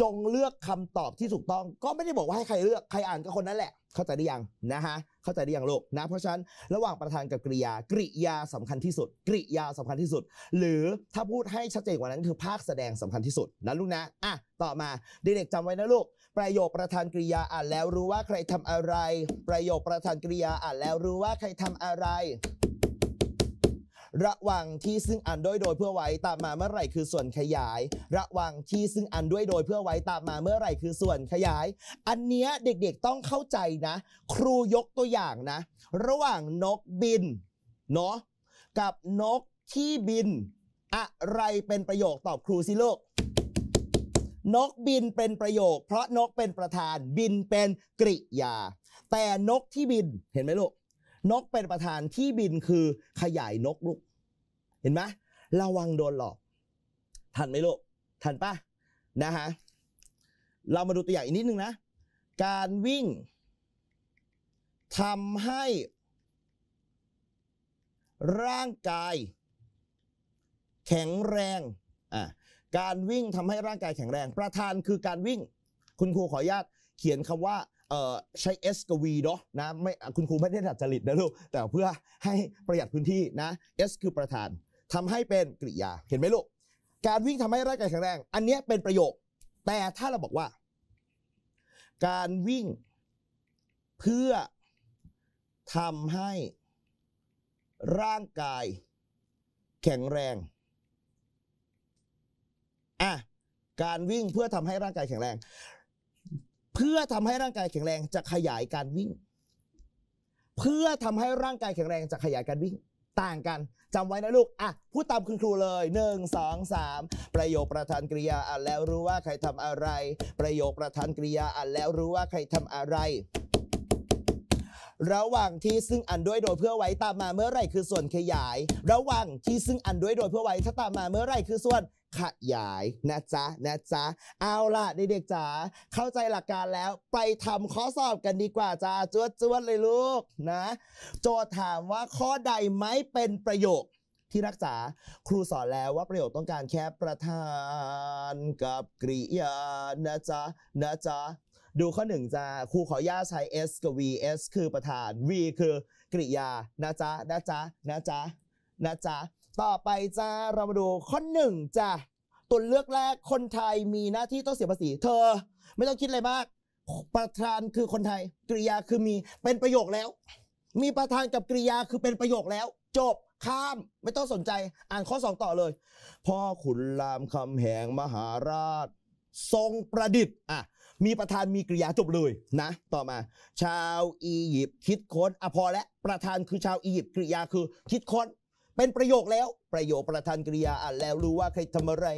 จงเลือกคำตอบที่ถูกต้อง ก็ไม่ได้บอกว่าให้ใครเลือกใครอ่านก็คนนั้นแหละ เข้าใจหรือยังนะฮะเข้าใจหรือยังลูกนะ เพราะฉะนั้นระหว่างประธานกับกริยา กริยาสำคัญที่สุด กริยาสำคัญที่สุด หรือถ้าพูดให้ชัดเจนกว่านั้นคือภาคแสดงสำคัญที่สุดนะลูกนะอ่ะต่อมา เด็กๆจำไว้นะลูกประโยคประธานกริยาอ่านแล้วรู้ว่าใครทำอะไร ประโยคประธานกริยาอ่านแล้วรู้ว่าใครทำอะไรระวังที่ซึ่งอันด้วยโดยเพื่อไว้ตามมาเมื่อไหร่คือส่วนขยาย ระวังที่ซึ่งอันด้วยโดยเพื่อไว้ตามมาเมื่อไหร่คือส่วนขยาย อันเนี้ยเด็กๆต้องเข้าใจนะ ครูยกตัวอย่างนะ ระหว่างนกบินเนาะกับนกที่บิน อะไรเป็นประโยคตอบครูสิลูกนกบินเป็นประโยค เพราะนกเป็นประธานบินเป็นกริยา แต่นกที่บินเห็นไหมลูกนกเป็นประธานที่บินคือขยายนกลูกเห็นไหมระวังโดนหลอก ทันไหมลูก ทันปะนะฮะ เรามาดูตัวอย่างอีกนิดนึงนะ การวิ่งทำให้ร่างกายแข็งแรง อ่ะการวิ่งทำให้ร่างกายแข็งแรง ประธานคือการวิ่ง คุณครูขออนุญาตเขียนคำว่าใช้ S กับ V เนาะนะ ไม่ คุณครูไม่ได้ดัดจริตนะลูก แต่เพื่อให้ประหยัดพื้นที่นะ S คือประธานทำให้เป็นกริยาเห็นไหมลูก การวิ่งทำให้ร่างกายแข็งแรง อันนี้เป็นประโยค แต่ถ้าเราบอกว่า การวิ่งเพื่อทำให้ร่างกายแข็งแรง อ่ะ การวิ่งเพื่อทำให้ร่างกายแข็งแรง เพื่อทำให้ร่างกายแข็งแรง จะขยายการวิ่ง เพื่อทำให้ร่างกายแข็งแรง จะขยายการวิ่งต่างกันจำไว้นะลูก อ่ะ พูดตามคุณครูเลย1 2 3 ประโยคประธานกริยาอ่านแล้วรู้ว่าใครทำอะไร ประโยคประธานกริยาอ่านแล้วรู้ว่า ใครทำอะไร ระหว่างที่ซึ่งอันด้วยโดยเพื่อไว้ตามมาเมื่อไรคือส่วนขยาย ระหว่างที่ซึ่งอันด้วยโดยเพื่อไว้ถ้าตามมาเมื่อไรคือส่วนขยายนะจ๊ะนะจ๊ะเอาล่ะเด็กๆจ๋าเข้าใจหลักการแล้วไปทำข้อสอบกันดีกว่าจ้าจวดจวดเลยลูกนะ โจทย์ถามว่าข้อใดไม่เป็นประโยคที่รักษา ครูสอนแล้วว่าประโยคต้องการแค่ประธาน กับกริยานะจ๊ะนะจ๊ะดูข้อหนึ่งจ้าครูขอญ่าใช้ S กับ V S คือประธาน V คือ กริยานะจ๊ะนะจ๊ะนะจ๊ะนะจ๊ะต่อไปจ้าเรามาดูข้อหนึ่งจ้ะตัวเลือกแรกคนไทยมีหน้าที่ต้องเสียภาษี เธอ ไม่ต้องคิดอะไรมาก ประธานคือคนไทย กริยาคือมีเป็นประโยคแล้ว มีประธานกับกริยาคือเป็นประโยคแล้วจบ ข้ามไม่ต้องสนใจอ่านข้อสองต่อเลย พ่อขุนรามคำแหงมหาราช ทรงประดิษฐ์อ่ะ มีประธานมีกริยาจบเลยนะ ต่อมา ชาวอียิปต์คิดค้นอ่ะพอแล้วประธานคือชาวอียิปต์กริยาคือคิดค้นเป็นประโยคแล้วประโยคประธานกริยาอ่านแล้วรู้ว่าใครทำอะไร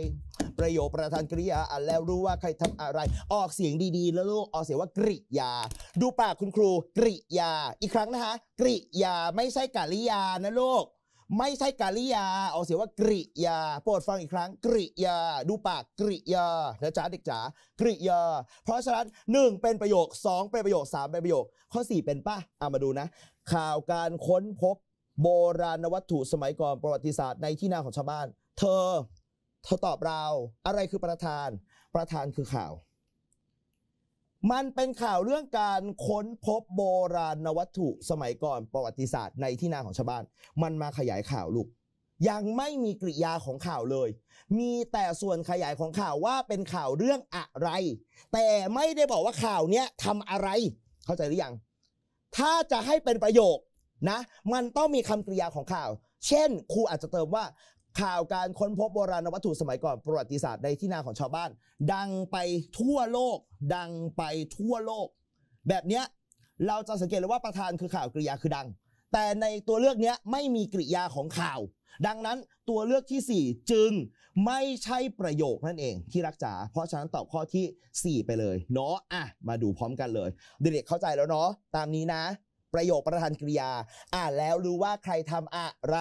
ประโยคประธานกริยาอ่านแล้วรู้ว่าใครทำอะไรออกเสียงดีๆแล้วลูกออกเสียงว่ากริยา ดูปากคุณครูกริยาอีกครั้งนะคะ กริยาไม่ใช่กริยานะลูกไม่ใช่กริยาออกเสียงว่ากริยาโปรดฟังอีกครั้ง กริยาดูปากกริยานะจ๊ะเด็กจ๋ากริยาเพราะฉะนั้น 1 เป็นประโยค2 เป็นประโยค 3 เป็นประโยค ข้อ 4 เป็นป่ะเอามาดูนะ ข่าวการค้นพบโบราณวัตถุสมัยก่อนประวัติศาสตร์ในที่นาของชาวบ้าน เธอเธอตอบเราอะไรคือประธานประธานคือข่าว มันเป็นข่าวเรื่องการค้นพบโบราณวัตถุสมัยก่อนประวัติศาสตร์ ในที่นาของชาวบ้าน มันมาขยายข่าวลูก ยังไม่มีกริยาของข่าวเลย มีแต่ส่วนขยายของข่าวว่าเป็นข่าวเรื่องอะไร แต่ไม่ได้บอกว่าข่าวเนี้ยทำอะไร เข้าใจหรือยังถ้าจะให้เป็นประโยคนะมันต้องมีคำกริยาของข่าว เช่นครูอาจจะเติมว่า ข่าวการค้นพบโบราณวัตถุสมัยก่อน ประวัติศาสตร์ในที่นาของชาวบ้าน ดังไปทั่วโลก ดังไปทั่วโลก แบบเนี้ยเราจะสังเกตเลยว่าประธานคือข่าวกริยาคือดัง แต่ในตัวเลือกเนี้ยไม่มีกริยาของข่าว ดังนั้นตัวเลือกที่ 4 จึงไม่ใช่ประโยคนั่นเองที่รักจ๋าเพราะฉะนั้นตอบข้อที่ 4 ไปเลยเนาะอ่ะมาดูพร้อมกันเลย เด็กๆเข้าใจแล้วเนาะตามนี้นะประโยคประธานกริยา อ่านแล้วรู้ว่าใครทำอะไร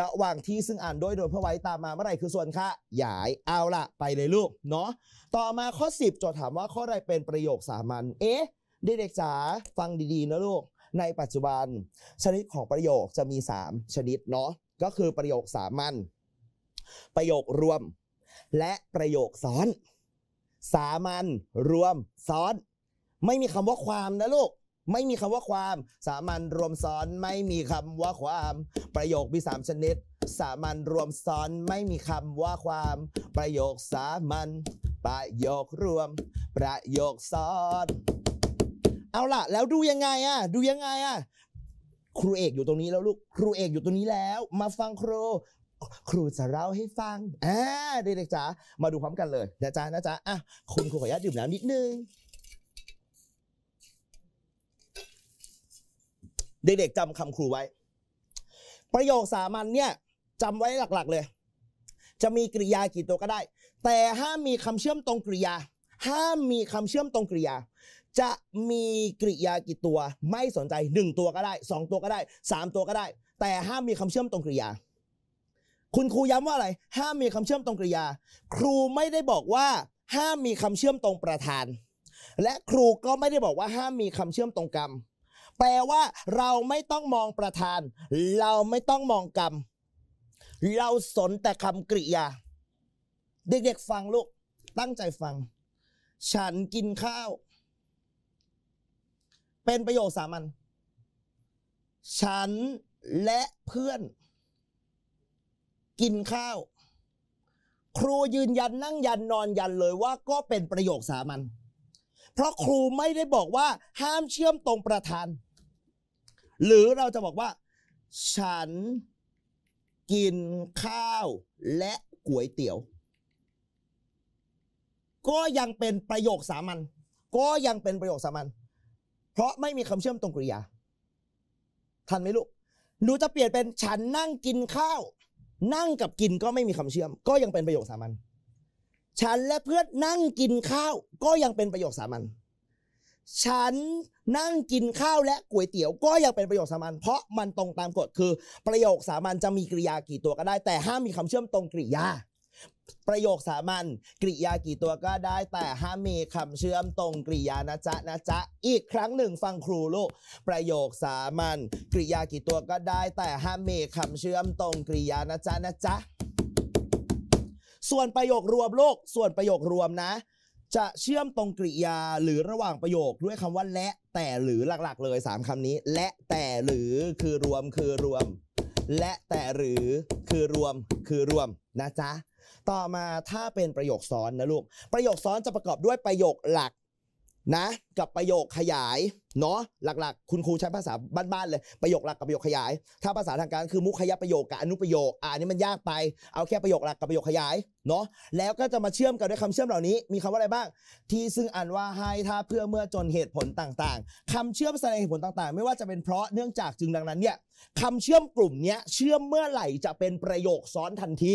ระหว่างที่ซึ่งอ่านด้วยโดยพระไว้ตามมาเมื่อไหร่คือส่วนค่ะยายเอาละไปเลยลูกเนาะ ต่อมาข้อ 10โจทย์ถามว่าข้อใดเป็นประโยคสามัญ เอ๊ะเด็กๆจ๋าฟังดีๆนะลูก ในปัจจุบัน ชนิดของประโยคจะมี 3 ชนิดเนาะ ก็คือประโยคสามัญ ประโยครวม และประโยคซ้อน สามัญรวมซ้อน ไม่มีคำว่าความนะลูกไม่มีคำว่าความ สามัญรวมซ้อน ไม่มีคำว่าความ ประโยค มี3ชนิด สามัญรวมซ้อน ไม่มีคำว่าความ ประโยคสามัญ ประโยครวม ประโยคซ้อน เอาล่ะ แล้วดูยังไงอ่ะดูยังไงอ่ะครูเอกอยู่ตรงนี้แล้วลูก ครูเอกอยู่ตรงนี้แล้ว มาฟังครู ครูจะเล่าให้ฟังอ่าเด็กๆจ๋า มาดูพร้อมกันเลยนะจ๊ะนะจ๊ะอ่ะคุณครูขออนุญาตดื่มน้ำนิดนึงเด็กๆจำคำครูไว้ ประโยคสามัญเนี่ยจำไว้หลักๆเลย จะมีกริยากี่ตัวก็ได้ แต่ห้ามมีคำเชื่อมตรงกริยาห้ามมีคำเชื่อมตรงกริยา จะมีกริยากี่ตัว ไม่สนใจ 1 ตัวก็ได้ 2 ตัวก็ได้3ตัวก็ได้ แต่ห้ามมีคำเชื่อมตรงกริยา คุณครูย้ำว่าอะไรห้ามมีคำเชื่อมตรงกริยา ครูไม่ได้บอกว่าห้ามมีคำเชื่อมตรงประธาน และครูก็ไม่ได้บอกว่าห้ามมีคำเชื่อมตรงกรรมแปลว่า เราไม่ต้องมองประธาน เราไม่ต้องมองกรรมเราสนแต่คำกริยา เด็กๆฟังลูกตั้งใจฟัง ฉันกินข้าว เป็นประโยคสามัญ ฉันและเพื่อน กินข้าว ครูยืนยันนั่งยันนอนยันเลยว่า ก็เป็นประโยคสามัญ เพราะครูไม่ได้บอกว่า ห้ามเชื่อมตรงประธานหรือเราจะบอกว่า ฉันกินข้าวและก๋วยเตี๋ยว ก็ยังเป็นประโยคสามัญก็ยังเป็นประโยคสามัญเพราะไม่มีคำเชื่อมตรงกริยา ทันไหมลูกหนูจะเปลี่ยนเป็นฉันนั่งกินข้าว นั่งกับกินก็ไม่มีคำเชื่อม ก็ยังเป็นประโยคสามัญฉันและเพื่อนนั่งกินข้าว ก็ยังเป็นประโยคสามัญฉันนั่งกินข้าวและก๋วยเตี๋ยวก็ยังเป็นประโยคสามัญ เพราะมันตรงตามกฎคือ ประโยคสามัญจะมีกริยากี่ตัวก็ได้ แต่ห้ามมีคำเชื่อมตรงกริยา ประโยคสามัญกริยากี่ตัวก็ได้แต่ห้ามมีคำเชื่อมตรงกริยานะจ๊ะนะจ๊ะอีกครั้งหนึ่งฟังครูลูกประโยคสามัญกริยากี่ตัวก็ได้แต่ห้ามมีคำเชื่อมตรงกริยานะจ๊ะนะจ๊ะส่วนประโยครวมโลก ส่วนประโยครวมนะจะเชื่อมตรงกริยาหรือระหว่างประโยคด้วยคำว่าและ แต่หรือหลักๆ เลย3คำนี้ และแต่หรือคือรวมคือรวม และแต่หรือคือรวมคือรวมนะจ๊ะต่อมาถ้าเป็นประโยคซ้อนนะลูกประโยคซ้อนจะประกอบด้วยประโยคหลักนะกับประโยคขยายเนาะหลักๆ คุณครูใช้ภาษาบ้านๆเลยประโยคหลักกับประโยคขยาย ถ้าภาษาทางการคือมุขยประโยคกับอนุประโยคอ่านนี่มันยากไปเอาแค่ประโยคหลักกับประโยคขยายเนาะแล้วก็จะมาเชื่อมกันด้วยคำเชื่อมเหล่านี้มีคำว่าอะไรบ้าง ที่ซึ่งอ่านว่าให้ถ้าเพื่อเมื่อจนเหตุผลต่างๆ คำเชื่อมแสดงเหตุผลต่างๆไม่ว่าจะเป็นเพราะเนื่องจากจึงดังนั้นเนี่ยคำเชื่อมกลุ่มนี้เชื่อมเมื่อไหร่จะเป็นประโยคซ้อนทันที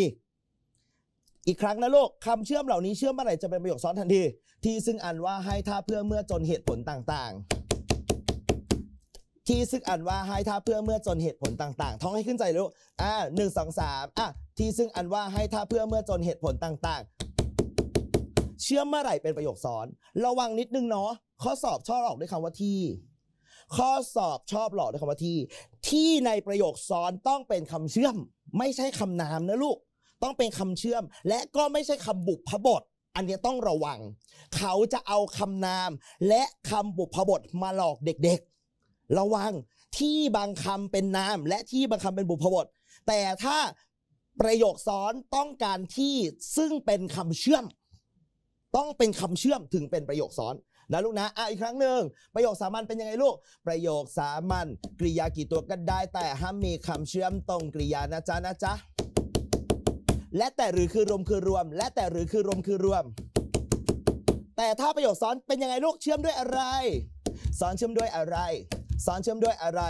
อีกครั้งนะลูกคำเชื่อมเหล่านี้เชื่อมเมื่อไหร่จะเป็นประโยคซ้อนทันทีที่ซึ่งอันว่าให้ถ้าเพื่อเมื่อจนเหตุผลต่างๆ ที่ซึ่งอันว่าให้ถ้าเพื่อเมื่อจนเหตุผลต่างๆท่องให้ขึ้นใจลูกอ่าหนึ่งสองสามอ่ะที่ซึ่งอันว่าให้ถ้าเพื่อเมื่อจนเหตุผลต่างๆ เชื่อมเมื่อไหร่เป็นประโยคซ้อน ระวังนิดนึงเนาะข้อสอบชอบหลอกด้วยคำว่าที่ ข้อสอบชอบหลอกด้วยคำว่าที่ ที่ในประโยคซ้อนต้องเป็นคำเชื่อม ไม่ใช่คำนามนะลูกต้องเป็นคำเชื่อมและก็ไม่ใช่คำบุพบท อันนี้ต้องระวัง เขาจะเอาคำนามและคำบุพบทมาหลอกเด็กๆ ระวังที่บางคำเป็นนาม และที่บางคำเป็นบุพบท แต่ถ้าประโยคซ้อนต้องการที่ซึ่งเป็นคำเชื่อม ต้องเป็นคำเชื่อมถึงเป็นประโยคซ้อนนะลูกนะอ่ะอีกครั้งหนึ่งประโยคสามัญเป็นยังไงลูกประโยคสามัญกริยากี่ตัวก็ได้ แต่ห้ามมีคำเชื่อมตรงกริยานะจ๊ะนะจ๊ะและแต่หรือคือรวมคือรวม และแต่หรือคือรวมคือรวม แต่ถ้าประโยคซ้อนเป็นยังไงลูกเชื่อมด้วยอะไรซ้อนเชื่อมด้วยอะไร ซ้อนเชื่อมด้วยอะไร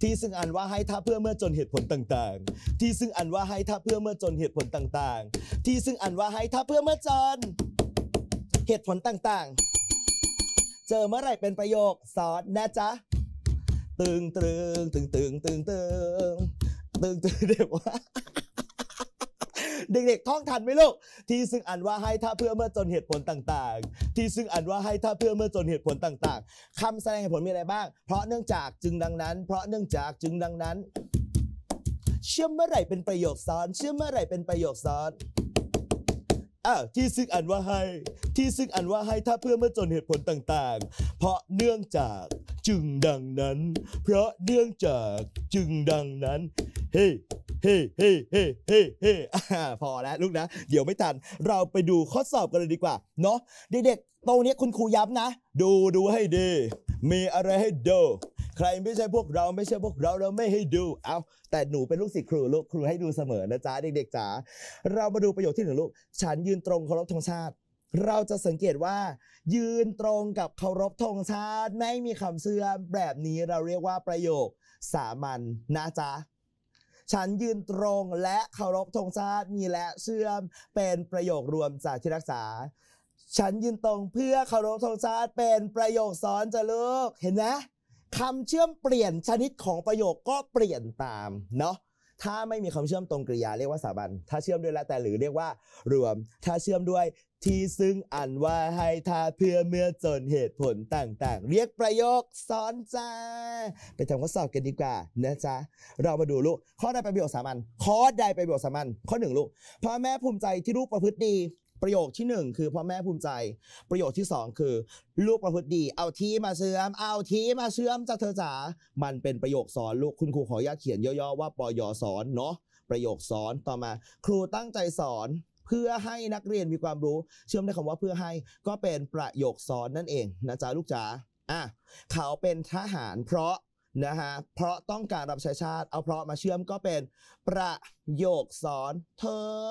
ที่ซึ่งอันว่าให้ถ้าเพื่อเมื่อจนเหตุผลต่างๆ ที่ซึ่งอันว่าให้ถ้าเพื่อเมื่อจนเหตุผลต่างๆ ที่ซึ่งอันว่าให้ถ้าเพื่อเมื่อจน เหตุผลต่างๆ เจอเมื่อไรเป็นประโยคสอนนะจ๊ะตึงตึงตึงตึงตึงตึงตึง ตึงเดี๋ยวว่าเด็กๆท่องทันไหมลูกที่ซึ่งอันว่าให้ถ้าเพื่อเมื่อจนเหตุผลต่างๆ ที่ซึ่งอันว่าให้ถ้าเพื่อเมื่อจนเหตุผลต่างๆ คำแสดงเหตุผลมีอะไรบ้างเพราะเนื่องจากจึงดังนั้นเพราะเนื่องจากจึงดังนั้น เชื่อมเมื่อไหร่เป็นประโยคซ้อนเชื่อมเมื่อไหร่เป็นประโยคซ้อนอ้าวที่ซึ่งอันว่าให้ ที่ซึ่งอันว่าให้ถ้าเพื่อเมื่อจนเหตุผลต่างๆ เพราะเนื่องจากจึงดังนั้น เพราะเนื่องจากจึงดังนั้นเฮ้ hey. เฮ้เฮ้เฮ้เฮ้เฮ้พอแล้วลูกนะ เดี๋ยวไม่ทัน เราไปดูข้อสอบกันเลยดีกว่า เนาะเด็กๆ ตรงนี้คุณครูย้ำนะ ดูดูให้ดี มีอะไรให้ดู ใครไม่ใช่พวกเราไม่ใช่พวกเราเราไม่ให้ดู เอาแต่หนูเป็นลูกศิษย์ครูลูกครูให้ดูเสมอนะจ๊ะเด็กๆจ๋า เรามาดูประโยชน์ที่หนึ่งลูก ฉันยืนตรงเคารพธงชาติ เราจะสังเกตว่า ยืนตรงกับเคารพธงชาติไม่มีคำเสื่อมแบบนี้เราเรียกว่าประโยคสามัญนนะจ๊ะฉันยืนตรงและเคารพธงชาติมีและเชื่อมเป็นประโยครวมจากที่รักษา ฉันยืนตรงเพื่อเคารพธงชาติเป็นประโยคซ้อนจะลูกเห็นไหมคำเชื่อมเปลี่ยนชนิดของประโยคก็เปลี่ยนตามเนาะถ้าไม่มีคำเชื่อมตรงกริยาเรียกว่าสามันถ้าเชื่อมด้วยละแต่หรือเรียกว่ารวม ถ้าเชื่อมด้วยที่ซึ่ง อันว่าให้ทาเพื่อเมื่อจนเหตุผลต่าง ๆ เรียกประโยคซ้อนจ้าไปทำข้อสอบกันดีกว่านะจ๊ะเรามาดูลูกข้อใดเป็นประโยคสามัญข้อใดเป็นประโยคสามัญข้อหนึ่งลูกพ่อแม่ภูมิใจที่ลูกประพฤติดีประโยคที่ 1คือพ่อแม่ภูมิใจ ประโยคที่ 2 คือ ลูกประพฤติดี เอาทีมาเชื่อมเอาทีมาเชื่อมจาเธอจ๋ามันเป็นประโยคสอนลูกคุณครูขออนุญาตเขียนย่อๆว่าปอยอสอนเนาะประโยคสอนต่อมา ครูตั้งใจสอนเพื่อให้นักเรียนมีความรู้ เชื่อมได้คำว่าเพื่อให้ก็เป็นประโยคสอนนั่นเองนะจ๊ะลูกจ๋าอ่ะเขาเป็นทหารเพราะนะฮะเพราะต้องการรับใช้ชาติเอาเพราะมาเชื่อมก็เป็น ประโยคสอนเธอ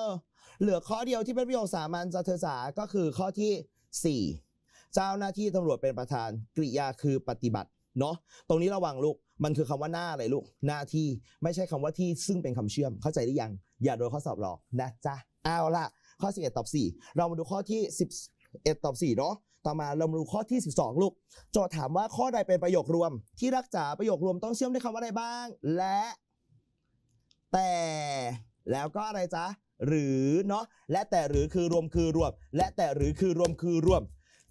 เหลือข้อเดียวที่เป็นประโยคสามัญจะเธอสาก็คือข้อที่ 4 เจ้าหน้าที่ตำรวจเป็นประธานกริยาคือปฏิบัติเนาะตรงนี้ระวังลูกมันคือคำว่าหน้าอะไรลูก หน้าที่ไม่ใช่คำว่าที่ซึ่งเป็นคำเชื่อม เข้าใจหรือยังอย่าโดนข้อสอบหลอกนะจ๊ะเอาละข้อ11ตอบ4 เรามาดูข้อที่ 11ตอบ4เนาะต่อมาเรามาดูข้อที่ 12ลูกโจทย์ถามว่าข้อใดเป็นประโยครวมที่รักษาประโยครวม ต้องเชื่อมด้วยคำว่าอะไรบ้าง และ แต่ แล้วก็อะไรจ๊ะหรือเนาะและแต่หรือคือรวมคือรวม และแต่หรือคือรวมคือรวม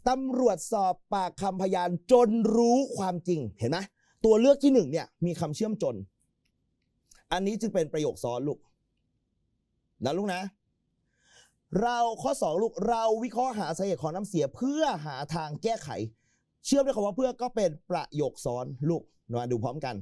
ตำรวจสอบปากคำพยานจนรู้ความจริงเห็นไหมตัวเลือกที่หนึ่งเนี่ยมีคำเชื่อมจน อันนี้จึงเป็นประโยคซ้อนลูกนะลูกนะ เราข้อสองลูก เราวิเคราะห์หาสาเหตุของน้ำเสียเพื่อหาทางแก้ไข เชื่อมด้วยคำว่าเพื่อก็เป็นประโยคซ้อนลูกมาดูพร้อมกัน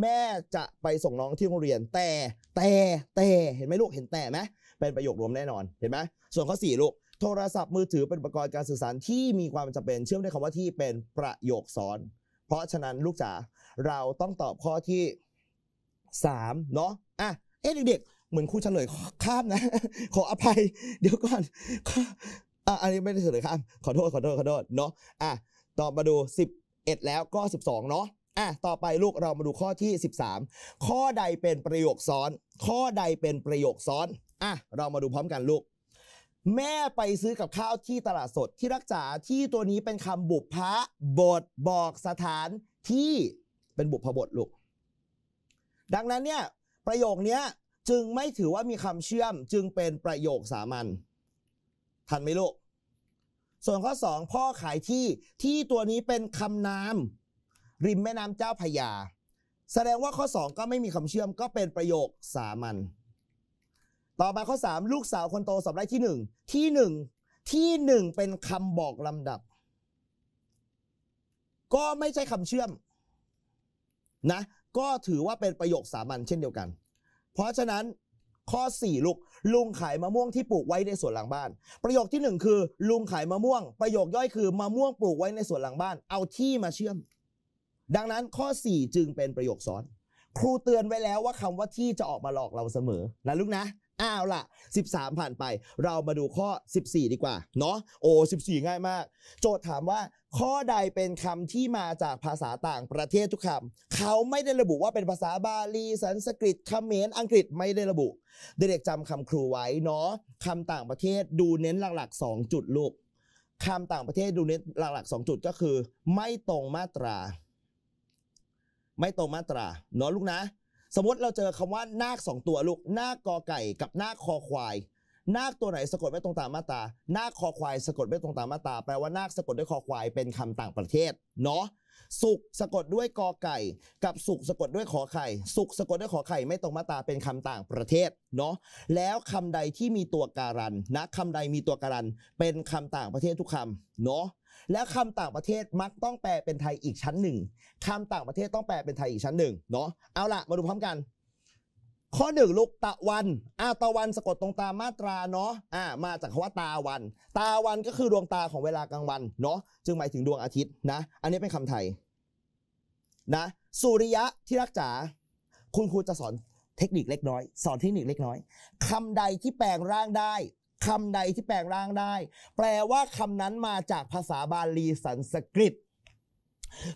แม่จะไปส่งน้องที่โรงเรียนแต่ แต่แต่เห็นไหมลูกเห็นแต่ไหมเป็นประโยครวมแน่นอนเห็นไหมส่วนข้อ4ลูกโทรศัพท์มือถือเป็นอุปกรณ์การสื่อสารที่มีความจำเป็น เชื่อมด้วยคำว่าที่เป็นประโยคซ้อน เพราะฉะนั้นลูกจ๋าเราต้องตอบข้อที่3เนาะอ่ะเอ๊ะเด็กๆเหมือนครูเฉลยข้ามนะ ขออภัย เดี๋ยวก่อนอ่ะอันนี้ไม่ได้เฉลยข้ามขอโทษขอโทษขอโทษเนาะอ่ะตอบมาดู 11 แล้วก็ 12 เนาะอ่ะ ต่อไปลูกเรามาดูข้อที่ 13 ข้อใดเป็นประโยคซ้อน ข้อใดเป็นประโยคซ้อน อ่ะ เรามาดูพร้อมกันลูก แม่ไปซื้อกับข้าวที่ตลาดสดที่รักษา ที่ตัวนี้เป็นคำบุพะบทบอกสถานที่ เป็นบุพบทลูก ดังนั้นเนี่ยประโยคนี้จึงไม่ถือว่ามีคำเชื่อม จึงเป็นประโยคสามัญ ทันไหมลูก ส่วนข้อ 2พ่อขายที่ ที่ตัวนี้เป็นคำนามริมแม่น้ำเจ้าพยา แสดงว่าข้อ2ก็ไม่มีคำเชื่อมก็เป็นประโยคสามัญต่อมาข้อ 3 ลูกสาวคนโตสอบได้ที่ 1 ที่ 1 ที่ 1 เป็นคำบอกลำดับ ก็ไม่ใช่คำเชื่อมนะก็ถือว่าเป็นประโยคสามัญเช่นเดียวกัน เพราะฉะนั้น ข้อ4ลูกลุงขายมะม่วงที่ปลูกไว้ในสวนหลังบ้าน ประโยคที่ 1 คือ ลุงขายมะม่วง ประโยคย่อยคือมะม่วงปลูกไว้ในสวนหลังบ้าน เอาที่มาเชื่อมดังนั้นข้อ 4 จึงเป็นประโยคซ้อน ครูเตือนไว้แล้วว่าคำว่าที่จะออกมาหลอกเราเสมอนะลูกนะอ้าวละ13 ผ่านไป เรามาดูข้อ 14 ดีกว่าเนาะ โอ้14 ง่ายมาก โจทย์ถามว่าข้อใดเป็นคำที่มาจากภาษาต่างประเทศทุกคำเขาไม่ได้ระบุว่าเป็นภาษาบาลีสันสกฤตเขมรอังกฤษไม่ได้ระบุ เด็กๆจำคำครูไว้เนาะคำต่างประเทศดูเน้นหลักๆ2จุดลูกคำต่างประเทศดูเน้นหลักๆ2จุดก็คือ ไม่ตรงมาตราไม่ตรงมาตราเนาะลูกนะสมมติเราเจอคำว่า นาคสองตัวลูกนาคกอไก่กับนาคคอควาย นาคตัวไหนสะกดไม่ตรงตามมาตรานาคคอควายสะกดไม่ตรงตามมาตรา แปลว่านาคสะกดด้วยคอควายเป็นคำต่างประเทศเนาะสุกสะกดด้วยกอไก่ กับสุกสะกดด้วยขอไข่ สุกสะกดด้วยขอไข่ไม่ตรงมาตราเป็นคำต่างประเทศเนาะแล้วคำใดที่มีตัวการันนะคำใดมีตัวการันเป็นคำต่างประเทศทุกคำเนาะแล้วคำต่างประเทศมักต้องแปลเป็นไทยอีกชั้นหนึ่งคำต่างประเทศต้องแปลเป็นไทยอีกชั้นหนึ่ง เนาะ เอาล่ะ มาดูพร้อมกัน ข้อหนึ่งลูกตะวันอ่าตะวัน สะกดตรงตามมาตราเนาะอ่ามาจากคำว่าตาวัน ตาวันก็คือดวงตาของเวลากลางวัน เนาะ จึงหมายถึงดวงอาทิตย์นะ อันนี้เป็นคำไทยนะ สุริยะที่รักจ๋าคุณครูจะสอนเทคนิคเล็กน้อย สอนเทคนิคเล็กน้อย คำใดที่แปลงร่างได้คำใดที่แปลงร่างได้ แปลว่าคำนั้นมาจากภาษาบาลีสันสกฤต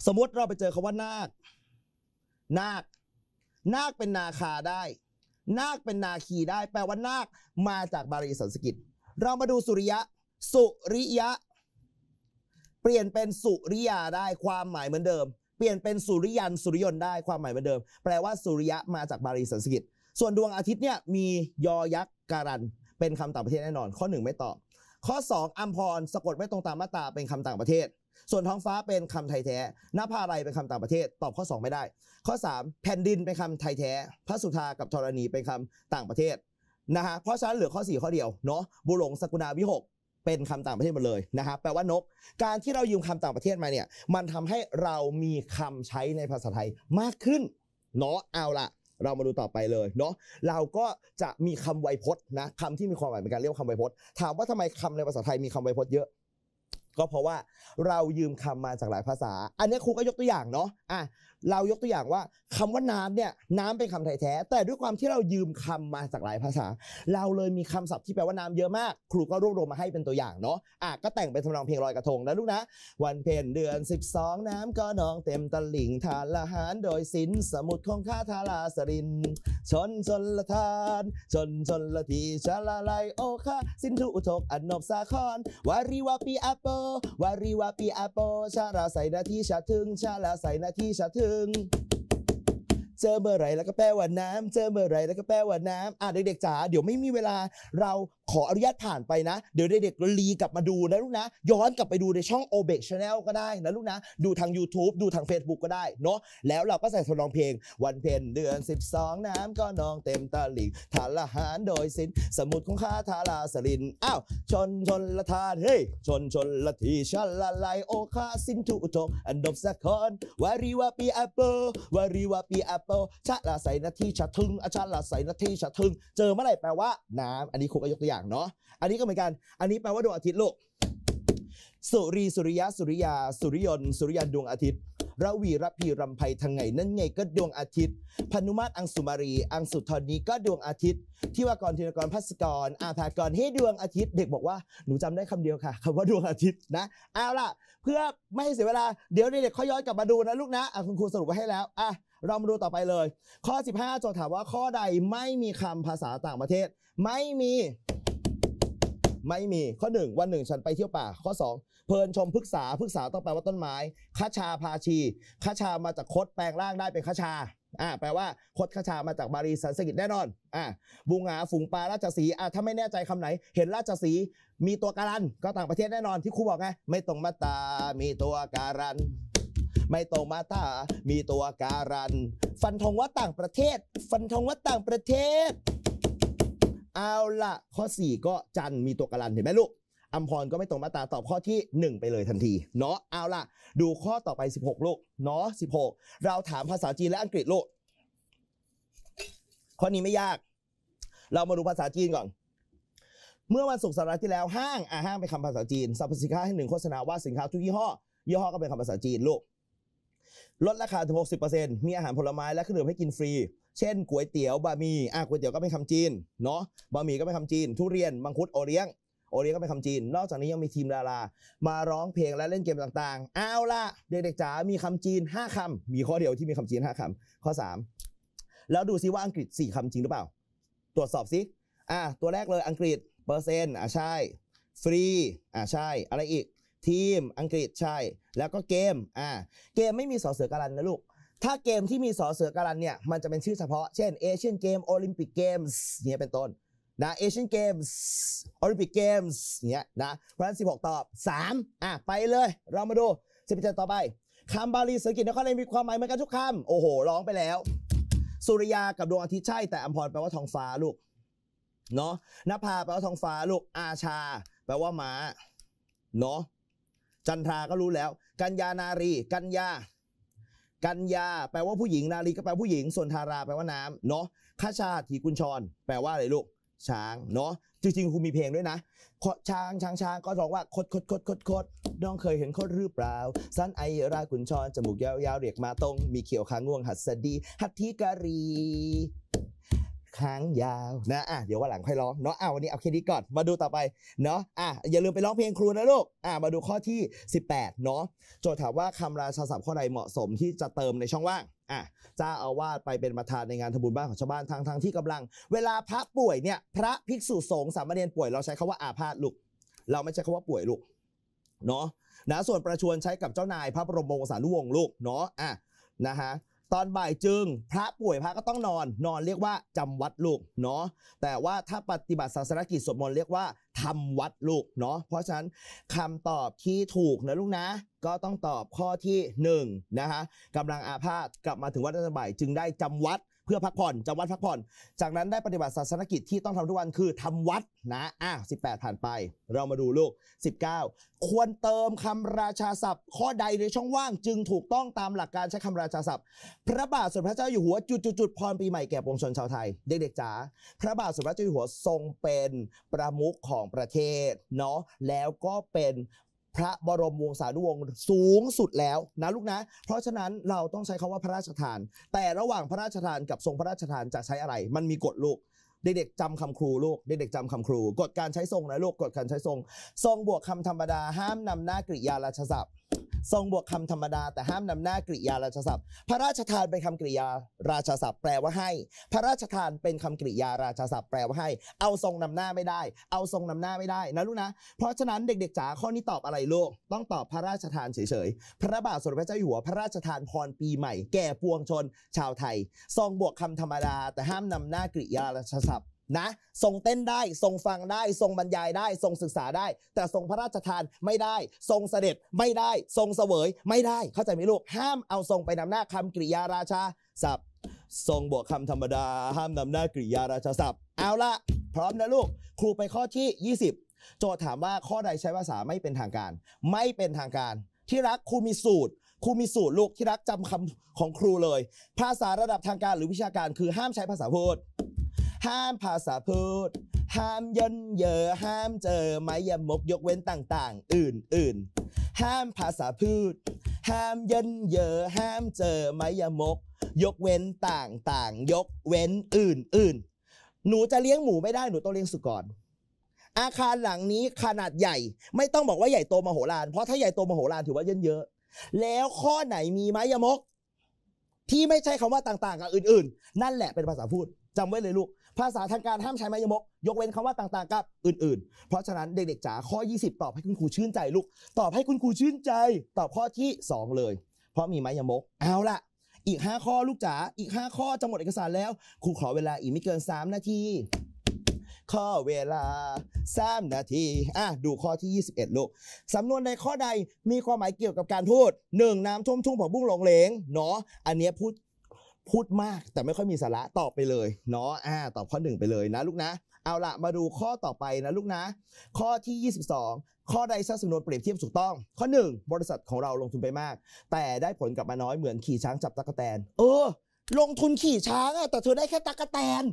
สมมติเราไปเจอคาว่า นาคนาคนาคเป็นนาคาได้ นาคเป็นนาคีได้ แปลว่า นาคมาจากบาลีสันสกฤตเรามาดูสุริยะ สุริยะ เปลี่ยนเป็นสุริยาได้ความหมายเหมือนเดิม เปลี่ยนเป็นสุริยันสุริยนได้ความหมายเหมือนเดิม แปลว่าสุริยะมาจากบาลีสันสกฤตส่วนดวงอาทิตย์เนี่ยมียอยักษ์การันเป็นคำต่างประเทศแน่นอน ข้อ1ไม่ตอบข้อ 2อัมพรสะกดไม่ตรงตามมาตราเป็นคำต่างประเทศ ส่วนท้องฟ้าเป็นคำไทยแท้นภาไรเป็นคำต่างประเทศ ตอบข้อ 2 ไม่ได้ ข้อ 3 แผ่นดินเป็นคำไทยแท้พระสุธากับธรณีเป็นคำต่างประเทศนะฮะเพราะฉะนั้นเหลือข้อ 4 ข้อเดียวเนาะบุหลงสกุณาวิหก เป็นคำต่างประเทศหมดเลยนะครับแปลว่านกการที่เรายืมคำต่างประเทศมาเนี่ยมันทำให้เรามีคำใช้ในภาษาไทยมากขึ้นเนาะเอาละเรามาดูต่อไปเลยเนาะ เราก็จะมีคำไวยพจน์นะคำที่มีความหมายเป็นการเรียกคำไวยพจน์ ถามว่าทำไมคำในภาษาไทยมีคำไวยพจน์เยอะ ก็เพราะว่าเรายืมคำมาจากหลายภาษา อันนี้ครูก็ยกตัวอย่างเนาะอ่ะเรายกตัวอย่างว่า คำว่าน้ำเนี่ยน้ำเป็นคำไทยแท้ แต่ด้วยความที่เรายืมคำมาจากหลายภาษา เราเลยมีคำศัพท์ที่แปลว่าน้ำเยอะมาก ครูก็รวบรวมมาให้เป็นตัวอย่างเนาะอ่ะก็แต่งเป็นทำนองเพลงลอยกระทงนะลูกนะวันเพ็ญเดือน 12 น้ำก็นอง เต็มตลิ่งทานละหาร โดยสินสมุดของค่าทาราสรินชนชนละทานชนชนละทีชาลาายโอคาสินทุอุทกอันนบสาคอนวาริวาปีอาโปวาริวาปีอาโปชาลาใส่นาทีชาถึงชาลาใส่นาทีชาถึงงเจอเมื่อไรแล้วก็แปลว่าน้ำเจอเมื่อไรแล้วก็แปลว่าน้ำอ่ะเด็กๆจ๋า เดี๋ยวไม่มีเวลาเราขออนุญาตผ่านไปนะ เดี๋ยวเด็กๆรีกลับมาดูนะลูกนะ ย้อนกลับไปดูในช่อง o b e บ Channel ก็ได้นะลูกนะ ดูทาง YouTube ดูทาง Facebook ก็ได้เนาะแล้วเราก็ใส่ทดนองเพลงวันเพ็ญเดือน 12 น้ำก็นองเต็มตลิ่งทาละหารโดยสิน สมุดของข้าทาราสลินอ้าวชน ชน ละทานเฮ้ยชนชน ละทีชาละลายโอคา สินทุโตอันดบสะคอนวารีวาปีแอปเปิลวารีวาปีแอปเปิลชาละใส่นาทีชาทึงอาชาละใส่นาทีชาทึงเจอเมื่อไหร่แปลว่าน้ำอันนี้ครูก็ยกตัวอย่างอย่างเนาะอันนี้ก็เหมือนกัน อันนี้แปลว่าดวงอาทิตย์ลูก สุรีสุริยะสุริยา สุริยนสุริยันดวงอาทิตย์ระวีระพีรำไพทางไงนั่นไงก็ดวงอาทิตย์ พนุมาตรอังสุมารีอังสุธรนี้ก็ดวงอาทิตย์ ที่ว่ากรธินกรพัสกรอาภากร ให้ดวงอาทิตย์ เด็กบอกว่าหนูจำได้คำเดียวค่ะคำว่าดวงอาทิตย์นะเอาล่ะเพื่อไม่ให้เสียเวลาเดี๋ยวเด็กขอย้อนกลับมาดูนะลูกนะอ่ะคุณครูสรุปไว้ให้แล้วอ่ะเรามาดูต่อไปเลย ข้อ 15โจทย์ถามว่าข้อใดไม่มีคำภาษาต่างประเทศ ไม่มีไม่มีข้อ1วันหนึ่งฉันไปเที่ยวป่า ข้อ2เพลินชมพฤกษาพฤกษาต้องแปลว่าต้นไม้คาชาพาชีคาชามาจากคดแปลงร่างได้เป็นคาชาอ่าแปลว่าคดคาชามาจากบาลีสันสกฤตแน่นอน อ่าบุงหาฝูงปลาราชสีอ่าถ้าไม่แน่ใจคำไหน เห็นราชสี มีตัวการันก็ต่างประเทศแน่นอนที่ครูบอกไงไม่ตรงมาตา มีตัวการัน ไม่ตรงมาตา มีตัวการัน ฟันธงว่าต่างประเทศ ฟันธงว่าต่างประเทศเอาละข้อ 4 ก็จันมีตัวการันเห็นไหมลูกอัมพรก็ไม่ตรงมาตาตอบข้อที่ 1 ไปเลยทันทีเนาะเอาละดูข้อต่อไป 16 ลูกเนาะ16 เราถามภาษาจีนและอังกฤษลูก ข้อนี้ไม่ยาก เรามาดูภาษาจีนก่อน เมื่อวันศุกร์สัปดาห์ที่แล้วห้าง อ่าห้างเป็นคำภาษาจีนสรรพสินค้าให้หนึ่งโฆษณาว่าสินค้าทุกยี่ห้อยี่ห้อก็เป็นคำภาษาจีนลูกลดราคาถึง60%มีอาหารผลไม้และเครื่องดื่มให้กินฟรีเช่นก๋วยเตี๋ยวบะหมี่อ่ะก๋วยเตี๋ยวก็เป็นคำจีนเนาะบะหมี่ก็เป็นคำจีน ทุเรียนมังคุดโอเลี้ยงโอเลี้ยงก็เป็นคำจีน นอกจากนี้ยังมีทีมดารามาร้องเพลงและเล่นเกมต่างๆ เอาละเด็ก ๆจ๋ามีคำจีน 5 คำมีข้อเดียวที่มีคำจีน 5คำข้อ 3 แล้วดูซิว่าอังกฤษ 4คำจริงหรือเปล่า ตรวจสอบซิอ่ะตัวแรกเลยอังกฤษเปอร์เซ็นต์อ่ะใช่ฟรีอ่ะใช่อะไรอีก ทีมอังกฤษใช่แล้วก็เกมอ่ะเกมไม่มีสอเสือการันนะลูกถ้าเกมที่มีสอเสือการันเนี่ย มันจะเป็นชื่อเฉพาะ เช่นเอเชียนเกมโอลิมปิกเกมส์เนี่ยเป็นต้นนะเอเชียนเกมส์โอลิมปิกเกมส์เนี่ยนะ เพราะฉะนั้น 16 ตอบ 3 อ่ะไปเลยเรามาดูสิบเจ็ดต่อไปคำบาลีสังกิจนครเลยมีความหมายเหมือนกันทุกคำโอ้โหร้องไปแล้ว สุริยากับดวงอาทิตย์ใช่แต่อัมพรแปลว่าทองฟ้าลูกเนาะนภาแปลว่าทองฟ้าลูกอาชา แปลว่าม้าเนาะจันทราก็รู้แล้ว กัญญานารี กัญญากัญญาแปลว่าผู้หญิงนาลีก็แปลผู้หญิงส่วนทาราแปลว่าน้ำเนาะข้าชาถีกุญชร แปลว่าอะไรลูกช้างเนาะจริงๆคุณมีเพลงด้วยนะช้างช้างช้างก็ร้องว่าคดคดคดคดคดน้องเคยเห็นคดหรือเปล่า สั้นไอราขุนชอนจมูกยาวๆ เรียกมาตรงมีเขียวคางง่วงหัดสดี หัตถีกะรีค้างยาวนะอ่ะเดี๋ยววันหลังค่อยร้องเนาะอ่ะวันนี้เอาแค่นี้ก่อน มาดูต่อไปเนาะอ่ะอย่าลืมไปร้องเพลงครูนะลูกอ่ะมาดูข้อที่ 18เนาะโจทย์ถามว่าคำราชาศัพท์ข้อใดเหมาะสมที่จะเติมในช่องว่างอ่ะเจ้าอาวาสไปเป็นประธานในงานทำบุญบ้านของชาวบ้านทางทางที่กำลัง เวลาพระป่วยเนี่ยพระภิกษุสงฆ์สามเณรป่วยเราใช้คำว่าอาพาธลูก เราไม่ใช้คำว่าป่วยลูกเนาะนะส่วนประชวนใช้กับเจ้านายพระบรมวงศานุวงศ์ลูกเนาะอ่ะนะฮะตอนบ่ายจึงพระป่วยพระก็ต้องนอนนอนเรียกว่าจำวัดลูกเนาะแต่ว่าถ้าปฏิบัติศาสนกิจสวดมนต์เรียกว่าทำวัดลูกเนาะเพราะฉะนั้นคำตอบที่ถูกนะลูกนะ ก็ต้องตอบข้อที่1นะคะกำลังอาพาธกลับมาถึงวัดตอนบ่ายจึงได้จำวัดเพื่อพักผ่อนจำวัดพักผ่อน จากนั้นได้ปฏิบัติศาสนกิจที่ต้องทำทุกวันคือทำวัดนะอ่ะสิผ่านไป เรามาดูลูก 19 ควรเติมคำราชาศัพท์ ข้อใดในช่องว่างจึงถูกต้องตามหลักการใช้คำราชาศัพท์ พระบาทสมเด็จพระเจ้าอยู่หัวจุดจุดพรปีใหม่แก่ปวงชนชาวไทย เด็กๆจ๋าพระบาทสมเด็จพระเจ้าอยู่หัวทรงเป็นประมุขของประเทศเนาะแล้วก็เป็นพระบรมวงศานุวงศ์สูงสุดแล้วนะลูกนะเพราะฉะนั้นเราต้องใช้คาว่าพระราชทาน แต่ระหว่างพระราชทานกับทรงพระราชทานจะใช้อะไร มันมีกฎลูกเด็กๆจำคำครูลูกเด็กๆจำคำครูกฎการใช้ทรงนะลูกกฎการใช้ทรง ทรงบวกคำธรรมดาห้ามนำหน้ากริยาราชศัพท์ทรงบวกคำธรรมดาแต่ห้ามนำหน้ากริยาราชศัพท์ พระราชทานเป็นคำกริยาราชศัพท์ แปลว่าให้ พระราชทานเป็นคำกริยาราชศัพท์แปลว่าให้เอาทรงนำหน้าไม่ได้ เอาทรงนำหน้าไม่ได้นะลูกนะ เพราะฉะนั้นเด็ก ๆจ๋าข้อนี้ตอบอะไรลูกต้องตอบพระราชทานเฉยๆพระบาทสมเด็จพระเจ้าอยู่หัวพระราชทานพรปีใหม่แก่ปวงชน ชาวไทยทรงบวกคำธรรมดา แต่ห้ามนำหน้ากริยาราชศัพท์นะทรงเต้นได้ ทรงฟังได้ ทรงบรรยายได้ ทรงศึกษาได้ แต่ทรงพระราชทานไม่ได้ ทรงเสด็จไม่ได้ ทรงเสวยไม่ได้เข้าใจไหมลูกห้ามเอาทรงไปนำหน้าคำกริยาราชาศัพท์ ทรงบวกคำธรรมดา ห้ามนำหน้ากริยาราชาศัพท์ เอาละพร้อมนะลูกครูไปข้อที่ 20 โจทย์ถามว่าข้อใดใช้ภาษาไม่เป็นทางการ ไม่เป็นทางการ ที่รักครูมีสูตรครูมีสูตรลูกที่รักจำคำของครูเลย ภาษาระดับทางการหรือวิชาการคือห้ามใช้ภาษาพูดห้ามภาษาพูดห้ามย่นเยอห้ามเจอไม้ยมกยกเว้นต่างๆ อื่นๆห้ามภาษาพูดห้ามย่นเยอห้ามเจอไม้ยมก ยกเว้นต่างๆ ยกเว้นอื่นๆหนูจะเลี้ยงหมูไม่ได้หนูต้องเลี้ยงสุกรอาคารหลังนี้ขนาดใหญ่ ไม่ต้องบอกว่าใหญ่โตมโหฬารเพราะถ้าใหญ่โตมโหฬารถือว่าเยินเยอะ แล้วข้อไหนมีไม้ยมกที่ไม่ใช่คำว่าต่างๆกับอื่นๆ นั่นแหละเป็นภาษาพูดจำไว้เลยลูกภาษาทางการห้ามใช้ไมยมก ยกเว้นคำว่าต่างๆ กับอื่น ๆ เพราะฉะนั้นเด็กๆจ๋าข้อ 20 ตอบให้คุณครูชื่นใจลูกตอบให้คุณครูชื่นใจตอบข้อที่ 2 เลย เพราะมีไมยมก เอาละอีก 5 ข้อลูกจ๋าอีก 5 ข้อจะหมดเอกสารแล้วครูขอเวลาอีกไม่เกิน3นาทีข้อเวลา3นาทีอ่ะดูข้อที่ 21 ลูกสำนวนในข้อใดมีความหมายเกี่ยวกับการพูด 1. น้ำท่วมทุ่งผักบุ้งหลงเหลงเนาะอันนี้พูดพูดมากแต่ไม่ค่อยมีสาระตอบไปเลยเนาะตอบข้อหนึ่งไปเลยนะลูกนะเอาละมาดูข้อต่อไปนะลูกนะ ข้อที่ 22 ข้อใดสร้างสำนวนเปรียบเทียบถูกต้อง ข้อ 1 บริษัทของเราลงทุนไปมาก แต่ได้ผลกลับมาน้อยเหมือนขี่ช้างจับตะกแตนเออ ลงทุนขี่ช้างอะแต่เธอได้แค่ตะกแตน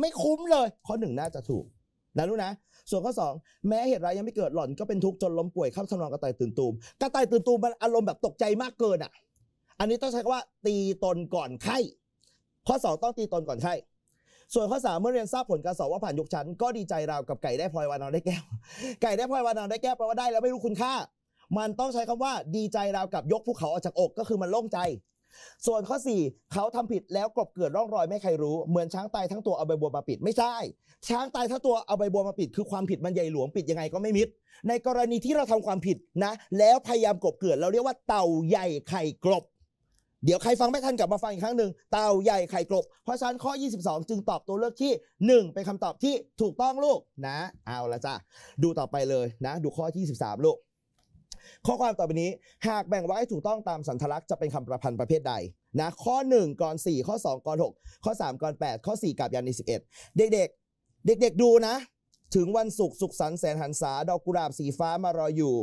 ไม่คุ้มเลย ข้อ 1 น่าจะถูก นะลูกนะส่วนข้อ 2 แม้เหตุร้ายยังไม่เกิดหล่อนก็เป็นทุกข์จนล้มป่วยเข้าทำนองกระต่ายตื่นตูมกระต่ายตื่นตูมมันอารมณ์แบบตกใจมากเกินอะอันนี้ต้องใช้คำว่าตีตนก่อนไข้ข้อ 2 ต้องตีตนก่อนไข้ส่วนข้อสามเมื่อเรียนทราบผลการสอบว่าผ่านยกชั้นก็ดีใจราวกับไก่ได้พลอยวานอนได้แก้ว ไก่ได้พลอยวานอนได้แก้วแปลว่าได้แล้วไม่รู้คุณค่า มันต้องใช้คำว่าดีใจราวกับยกภูเขาออกจากอกก็คือมันโล่งใจ ส่วนข้อ 4 เขาทำผิดแล้วกลบเกิดร่องรอยไม่ใครรู้เหมือนช้างตายทั้งตัวเอาใบบัวมาปิดไม่ใช่ ช้างตายทั้งตัวเอาใบบัวมาปิด คือความผิดมันใหญ่หลวงปิดยังไงก็ไม่มิด ในกรณีที่เราทำความผิดนะแล้วพยายามกลบเกิดเราเรียกว่าเต่าใหญ่ไข่กลบเดี๋ยวใครฟังไม่ทันกลับมาฟังอีกครั้งหนึ่งเต่าใหญ่ไข่กบเพราะฉะนั้นข้อ 22 จึงตอบตัวเลือกที่ 1 เป็นคำตอบที่ถูกต้องลูกนะ เอาละจ้ะ ดูต่อไปเลยนะ ดูข้อ23 ลูก ข้อความต่อไปนี้หากแบ่งไว้ถูกต้องตามสัญลักษณ์จะเป็นคำประพันธ์ประเภทใดนะ ข้อ 1 ก่อน 4 ข้อ 2 ก่อน 6 ข้อ 3 ก่อน 8 ข้อ 4 กับ ยันใน11 เด็กๆเด็กๆดูนะถึงวันศุกร์สุขสันต์แสนหันษาดอกกุหลาบ สีฟ้ามารออยู่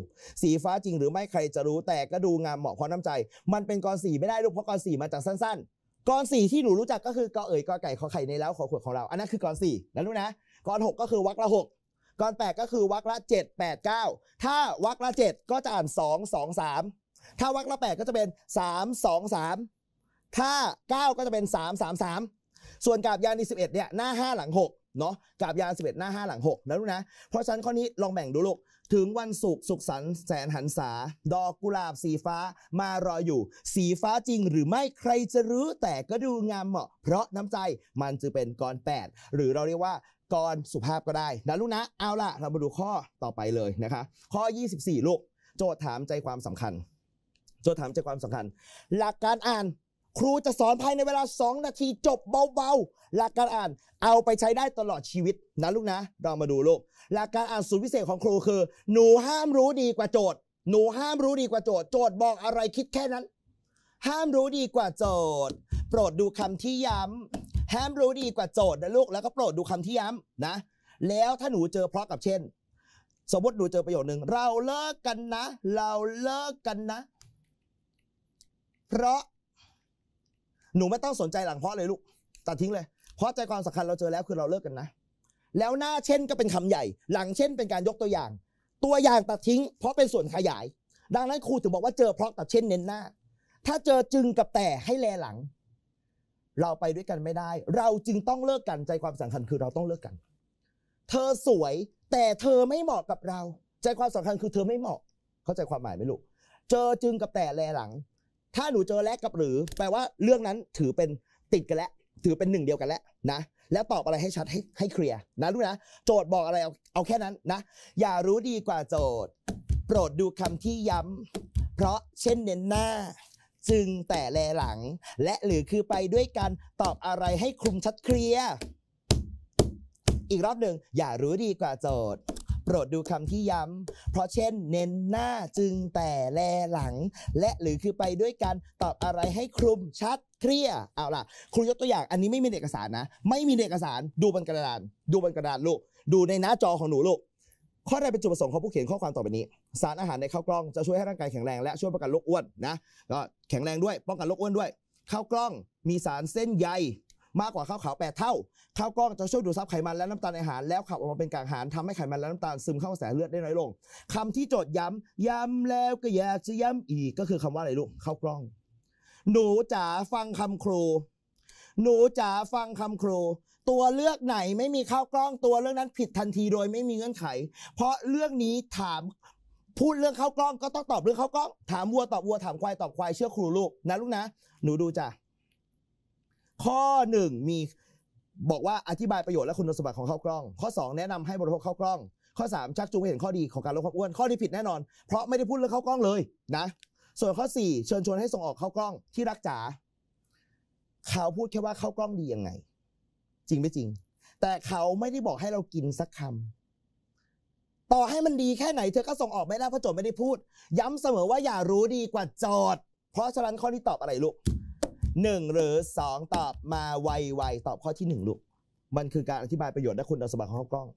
สีฟ้าจริงหรือไม่ใครจะรู้แต่ก็ดูงามเหมาะพอาน้ำใจ มันเป็นกรสีไม่ได้ลูกเพราะกรสีมาจากสั้นๆกรสีที่หนูรู้จักก็คือกอเอ๋ยกอไก่ขอไข่ในแล้ว ขอขวดของเรา อันนั้นคือกรสี่แล้วรู้นะกรหกก็คือวักละหกกรแปดก็คือวักละเจ็ดแปดเก้าถ้าวักละเจ็ดก็จะอ่านสองสองสามถ้าวักละแปดก็จะเป็นสามสองสามถ้าเก้าก็จะเป็นสามสามสามส่วนกาบยานที่สิบเอ็ดเนี่ยหน้าห้าหลังหกเนาะกับยา11หน้า 5 หลัง 6 นะลูกนะ เพราะฉะนั้นข้อนี้ลองแบ่งดูลูก ถึงวันศุกร์สุขสันต์แสนหันษา ดอกกุหลาบสีฟ้ามารออยู่ สีฟ้าจริงหรือไม่ใครจะรู้แต่ก็ดูงามเหมาะเพราะน้ำใจมันจะเป็นกร8หรือเราเรียกว่ากรสุภาพก็ได้ นะลูกนะ เอาล่ะ เรามาดูข้อต่อไปเลยนะคะข้อ 24 ลูก โจทย์ถามใจความสำคัญ โจทย์ถามใจความสำคัญ หลักการอ่านครูจะสอนภายในเวลา 2 นาทีจบเบาๆ หลักการอ่านเอาไปใช้ได้ตลอดชีวิตนะลูกนะ เรามาดูลูกหลักการอ่านสูตรพิเศษของครูคือ หนูห้ามรู้ดีกว่าโจทย์ หนูห้ามรู้ดีกว่าโจทย์ โจทย์บอกอะไรคิดแค่นั้น ห้ามรู้ดีกว่าโจทย์ โปรดดูคำที่ย้ำห้ามรู้ดีกว่าโจทย์นะลูกแล้วก็โปรดดูคำที่ย้ำนะ แล้วถ้าหนูเจอเพราะกับเช่น สมมติหนูเจอประโยชน์หนึ่งเราเลิกกันนะ เราเลิกกันนะ เพราะหนูไม่ต้องสนใจหลังเพราะเลยลูก ตัดทิ้งเลย เพราะใจความสำคัญเราเจอแล้วคือเราเลิกกันนะ แล้วหน้าเช่นก็เป็นคำใหญ่ หลังเช่นเป็นการยกตัวอย่าง ตัวอย่างตัดทิ้ง เพราะเป็นส่วนขยาย ดังนั้นครูถึงบอกว่าเจอเพราะตัดเช่นเน้นหน้า ถ้าเจอจึงกับแต่ให้แลหลัง เราไปด้วยกันไม่ได้ เราจึงต้องเลิกกัน ใจความสำคัญคือเราต้องเลิกกัน เธอสวยแต่เธอไม่เหมาะกับเรา ใจความสำคัญคือเธอไม่เหมาะ เข้าใจความหมายไหมลูก เจอจึงกับแต่แลหลังถ้าหนูเจอแลกกับหรือ แปลว่าเรื่องนั้นถือเป็นติดกันแล้วถือเป็นหนึ่งเดียวกันแล้วนะ แล้วตอบอะไรให้ชัดให้ให้เคลียร์นะลูกนะโจทย์บอกอะไรเอาเอาแค่นั้นนะ อย่ารู้ดีกว่าโจทย์ โปรดดูคำที่ย้ำเพราะเช่นเน้นหน้า จึงแต่แลหลัง และหรือคือไปด้วยกันตอบอะไรให้คลุมชัดเคลียร์อีกรอบหนึ่ง อย่ารู้ดีกว่าโจทย์ปรดดูคำที่ย้ำเพราะเช่น เน้นหน้าจึงแต่แลหลัง และหรือคือไปด้วยกันตอบอะไรให้คลุมชัดเครียเอาล่ะครูยกตัวอย่างอันนี้ไม่มีเอกสารนะ ไม่มีเอกสารดูบนกระดานดูบนกระดานลูก ดูในหน้าจอของหนูลูกข้อใดเป็นจุดประสงค์ของผู้เขียนข้อความต่อไปนี้ สารอาหารในข้าวกล้องจะช่วยให้ร่างกายแข็งแรงและช่วยป้องกันโรคอ้วนนะก็แข็งแรงด้วยป้องกันโรคอ้วนด้วย ข้าวกล้องมีสารเส้นใยมากกว่าข้าวขาวแปดเท่าข้าวกล้องจะช่วยดูดซับไขมันและน้ำตาลในอาหารแล้วขับออกมาเป็นกากอาหารทำให้ไขมันและน้ำตาลซึมเข้ากระแสเลือดได้น้อยลงคำที่โจทย้ำย้ำแล้วก็อยากจะย้ำอีก ก็คือคำว่าอะไรลูกข้าวกล้อง หนูจ๋าฟังคำครู หนูจ๋าฟังคำครู ตัวเลือกไหนไม่มีข้าวกล้องตัวเรื่องนั้นผิดทันทีโดยไม่มีเงื่อนไข เพราะเรื่องนี้ถามพูดเรื่องข้าวกล้องก็ต้องตอบเรื่องข้าวกล้องถามวัวตอบวัวถามควายตอบควายเชื่อครูลูกนะลูกนะ หนูดูจ้ะข้อหนึ่งมีบอกว่าอธิบายประโยชน์และคุณสมบัติของข้าวกล้อง ข้อ2แนะนำให้บริโภคข้าวกล้อง ข้อ3ชักจูงให้เห็นข้อดีของการลดความอ้วนข้อที่ผิดแน่นอน เพราะไม่ได้พูดเรื่องข้าวกล้องเลยนะ ส่วนข้อ4เชิญชวนให้ส่งออกข้าวกล้องที่รักจ๋าเขาพูดแค่ว่าข้าวกล้องดียังไง จริงไม่จริง แต่เขาไม่ได้บอกให้เรากินสักคำ ต่อให้มันดีแค่ไหนเธอก็ส่งออกไม่ได้เพราะโจทย์ไม่ได้พูด ย้ำเสมอว่าอย่ารู้ดีกว่าจอด เพราะฉะนั้นข้อที่ตอบอะไรลูกหนึ่งหรือสองตอบมาไวๆตอบข้อที่หนึ่งลูกมันคือการอธิบายประโยชน์และคุณสมบัติของกล้อง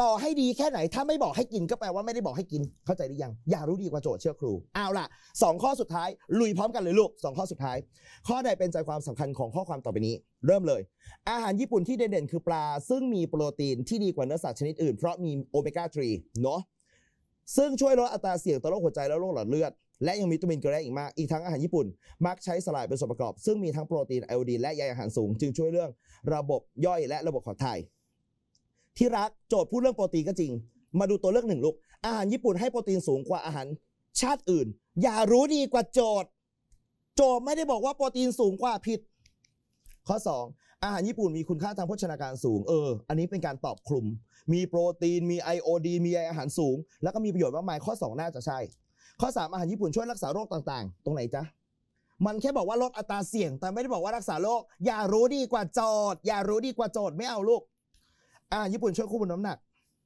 ต่อให้ดีแค่ไหนถ้าไม่บอกให้กินก็แปลว่าไม่ได้บอกให้กินเข้าใจหรือยัง อย่ารู้ดีกว่าโจทย์เชื่อครูเอาล่ะสองข้อสุดท้ายลุยพร้อมกันเลยลูกสองข้อสุดท้าย ข้อใดเป็นใจความสำคัญของข้อความต่อไปนี้ เริ่มเลย อาหารญี่ปุ่นที่เด่นๆ คือปลาซึ่งมีโปรตีนที่ดีกว่าเนื้อสัตว์ชนิดอื่นเพราะมีโอเมก้า3เนาะซึ่งช่วยลดอัตราเสี่ยงต่อโรคหัวใจและโรคหลอดเลือดและยังมีวิตามินเกลืออีกมาก อีกทั้งอาหารญี่ปุ่น มักใช้สลายเป็นส่วนประกอบ ซึ่งมีทั้งโปรตีนไอโอดีนและใยอาหารสูง จึงช่วยเรื่องระบบย่อยและระบบขับถ่ายที่รักโจทย์พูดเรื่องโปรตีนก็จริง มาดูตัวเลือกหนึ่งลูกอาหารญี่ปุ่นให้โปรตีนสูงกว่าอาหารชาติอื่นอย่ารู้ดีกว่าโจทย์ โจทย์ไม่ได้บอกว่าโปรตีนสูงกว่าผิดข้อ2อาหารญี่ปุ่นมีคุณค่าทางโภชนาการสูง เออ อันนี้เป็นการตอบคลุม มีโปรตีนมีไอโอดีมีใยอาหารสูง แล้วก็มีประโยชน์มากมายข้อ2น่าจะใช่ข้อ3อาหารญี่ปุ่นช่วยรักษาโรคต่างๆ ตรงไหนจ๊ะ มันแค่บอกว่าลดอัตราเสี่ยง แต่ไม่ได้บอกว่ารักษาโรค อย่ารู้ดีกว่าจอด อย่ารู้ดีกว่าจอดไม่เอาลูก อ่า ญี่ปุ่นช่วยควบคุมน้ำหนัก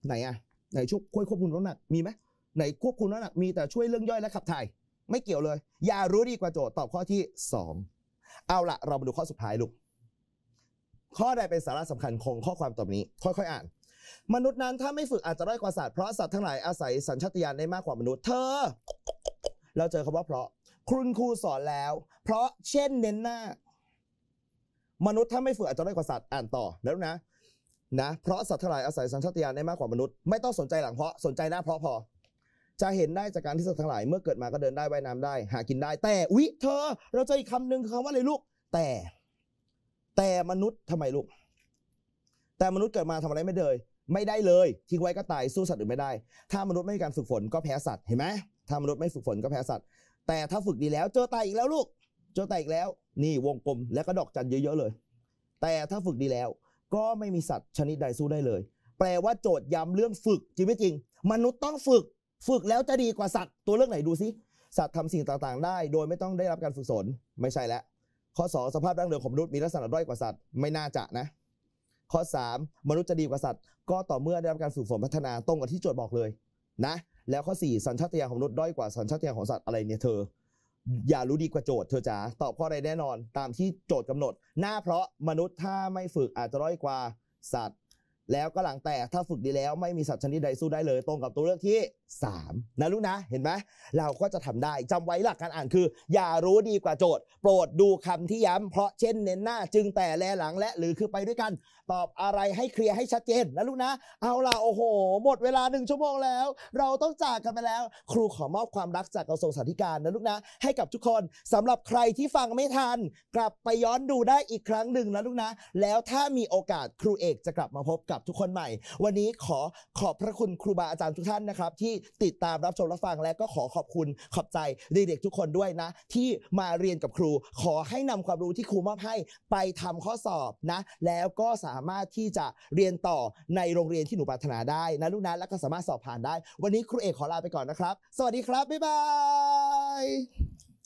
ไหนอ่ะไหนช่วยควบคุมน้ำหนักมีไหมไหนควบคุมน้ำหนักมีแต่ช่วยเรื่องย่อยและขับถ่ายไม่เกี่ยวเลย อย่ารู้ดีกว่าโจทย์ตอบข้อที่2เอาละเรามาดูข้อสุดท้ายลูก ข้อใดเป็นสาระสำคัญของข้อความต่อนี้ค่อยๆ อ่าน มนุษย์นั้นถ้าไม่ฝึกอาจจะร้อยกว่าสัตว์เพราะสัตว์ทั้งหลายอาศัยสัญชาตญาณได้มากกว่ามนุษย์เธเราเจอคาว่าเพราะคุณครูสอนแล้ว เพราะเช่นเน้นหน้า มนุษย์ถ้าไม่ฝึกอาจจะได้กว่าสัตว์ อ่านต่อ แล้วนะ นะ เพราะสัตว์ทั้งหลายอาศัยสัญชาตญาณได้มากกว่ามนุษย์ ไม่ต้องสนใจหลังเพราะ สนใจหน้าเพราะพอ จะเห็นได้จากการที่สัตว์ทั้งหลายเมื่อเกิดมาก็เดินได้ว่ายน้ำได้ หากินได้ แต่ อุ๊ยเธอ เราเจออีกคำหนึ่งคือคำว่าอะไรลูก แต่ แต่มนุษย์ทำไมลูก แต่มนุษย์เกิดมาทำอะไรไม่เลย ไม่ได้เลย ทิ้งไว้ก็ตาย สู้สัตว์อื่นไม่ได้ ถ้ามนุษย์ไม่มีการฝึกฝนก็แพ้สัตว์ เห็นไหมถ้ามนุษย์ไม่ฝึกฝนก็แพ้สัตว์ แต่ถ้าฝึกดีแล้วเจอตายอีกแล้วลูกเจอตายอีกแล้ว นี่วงกลมแล้วก็ดอกจันเยอะๆเลย แต่ถ้าฝึกดีแล้วก็ไม่มีสัตว์ชนิดใดสู้ได้เลย แปลว่าโจทย์ย้ำเรื่องฝึก จริงไม่จริง มนุษย์ต้องฝึก ฝึกแล้วจะดีกว่าสัตว์ ตัวเลือกไหนดูซิสัตว์ทำสิ่งต่างๆ ได้ โดยไม่ต้องได้รับการฝึกฝน ไม่ใช่แล้ว ข้อ2สภาพร่างเดิมของมนุษย์มีลักษณะด้อยกว่าสัตว์ ไม่น่าจะนะ ข้อ 3 มนุษย์จะดีกว่าสัตว์ก็ต่อเมื่อได้รับการฝึกฝนพัฒนาตรงกับที่โจทย์บอกเลย นะแล้วข้อ4สัญชาตญาณของมนุษย์ด้อยกว่าสัญชาตญาณของสัตว์อะไรเนี่ยเธอ อย่ารู้ดีกว่าโจทย์เธอจ๋าตอบข้อใดแน่นอน ตามที่โจทย์กำหนด หน้าเพราะมนุษย์ถ้าไม่ฝึกอาจจะด้อยกว่าสัตว์ แล้วก็หลังแต่ถ้าฝึกดีแล้วไม่มีสัตว์ชนิดใดสู้ได้เลยตรงกับตัวเลือกที่3 นะลูกนะ เห็นไหม เราก็จะทำได้จำไว้หลักการอ่านคือ อย่ารู้ดีกว่าโจทย์ โปรดดูคำที่ย้ำเพราะเช่นเน้นหน้าจึงแต่แลหลังและหรือคือไปด้วยกัน ตอบอะไรให้เคลียร์ให้ชัดเจนนะลูกนะ เอาล่ะโอ้โห หมดเวลาหนึ่งชั่วโมงแล้ว เราต้องจากกันไปแล้ว ครูขอมอบความรักจากกระทรวงสาธารณการนะลูกนะให้กับทุกคนสำหรับใครที่ฟังไม่ทัน กลับไปย้อนดูได้อีกครั้งหนึ่งนะลูกนะแล้วถ้ามีโอกาสครูเอกจะกลับมาพบกับทุกคนใหม่ วันนี้ขอขอบพระคุณครูบาอาจารย์ทุกท่านนะครับที่ติดตามรับชมรับฟังและก็ขอขอบคุณขอบใจเด็กๆทุกคนด้วยนะ ที่มาเรียนกับครูขอให้นำความรู้ที่ครูมอบให้ไปทำข้อสอบนะ แล้วก็สามารถที่จะเรียนต่อในโรงเรียนที่หนูปรารถนาได้นะลูกนะแล้วก็สามารถสอบผ่านได้ วันนี้ครูเอกขอลาไปก่อนนะครับสวัสดีครับบ๊ายบาย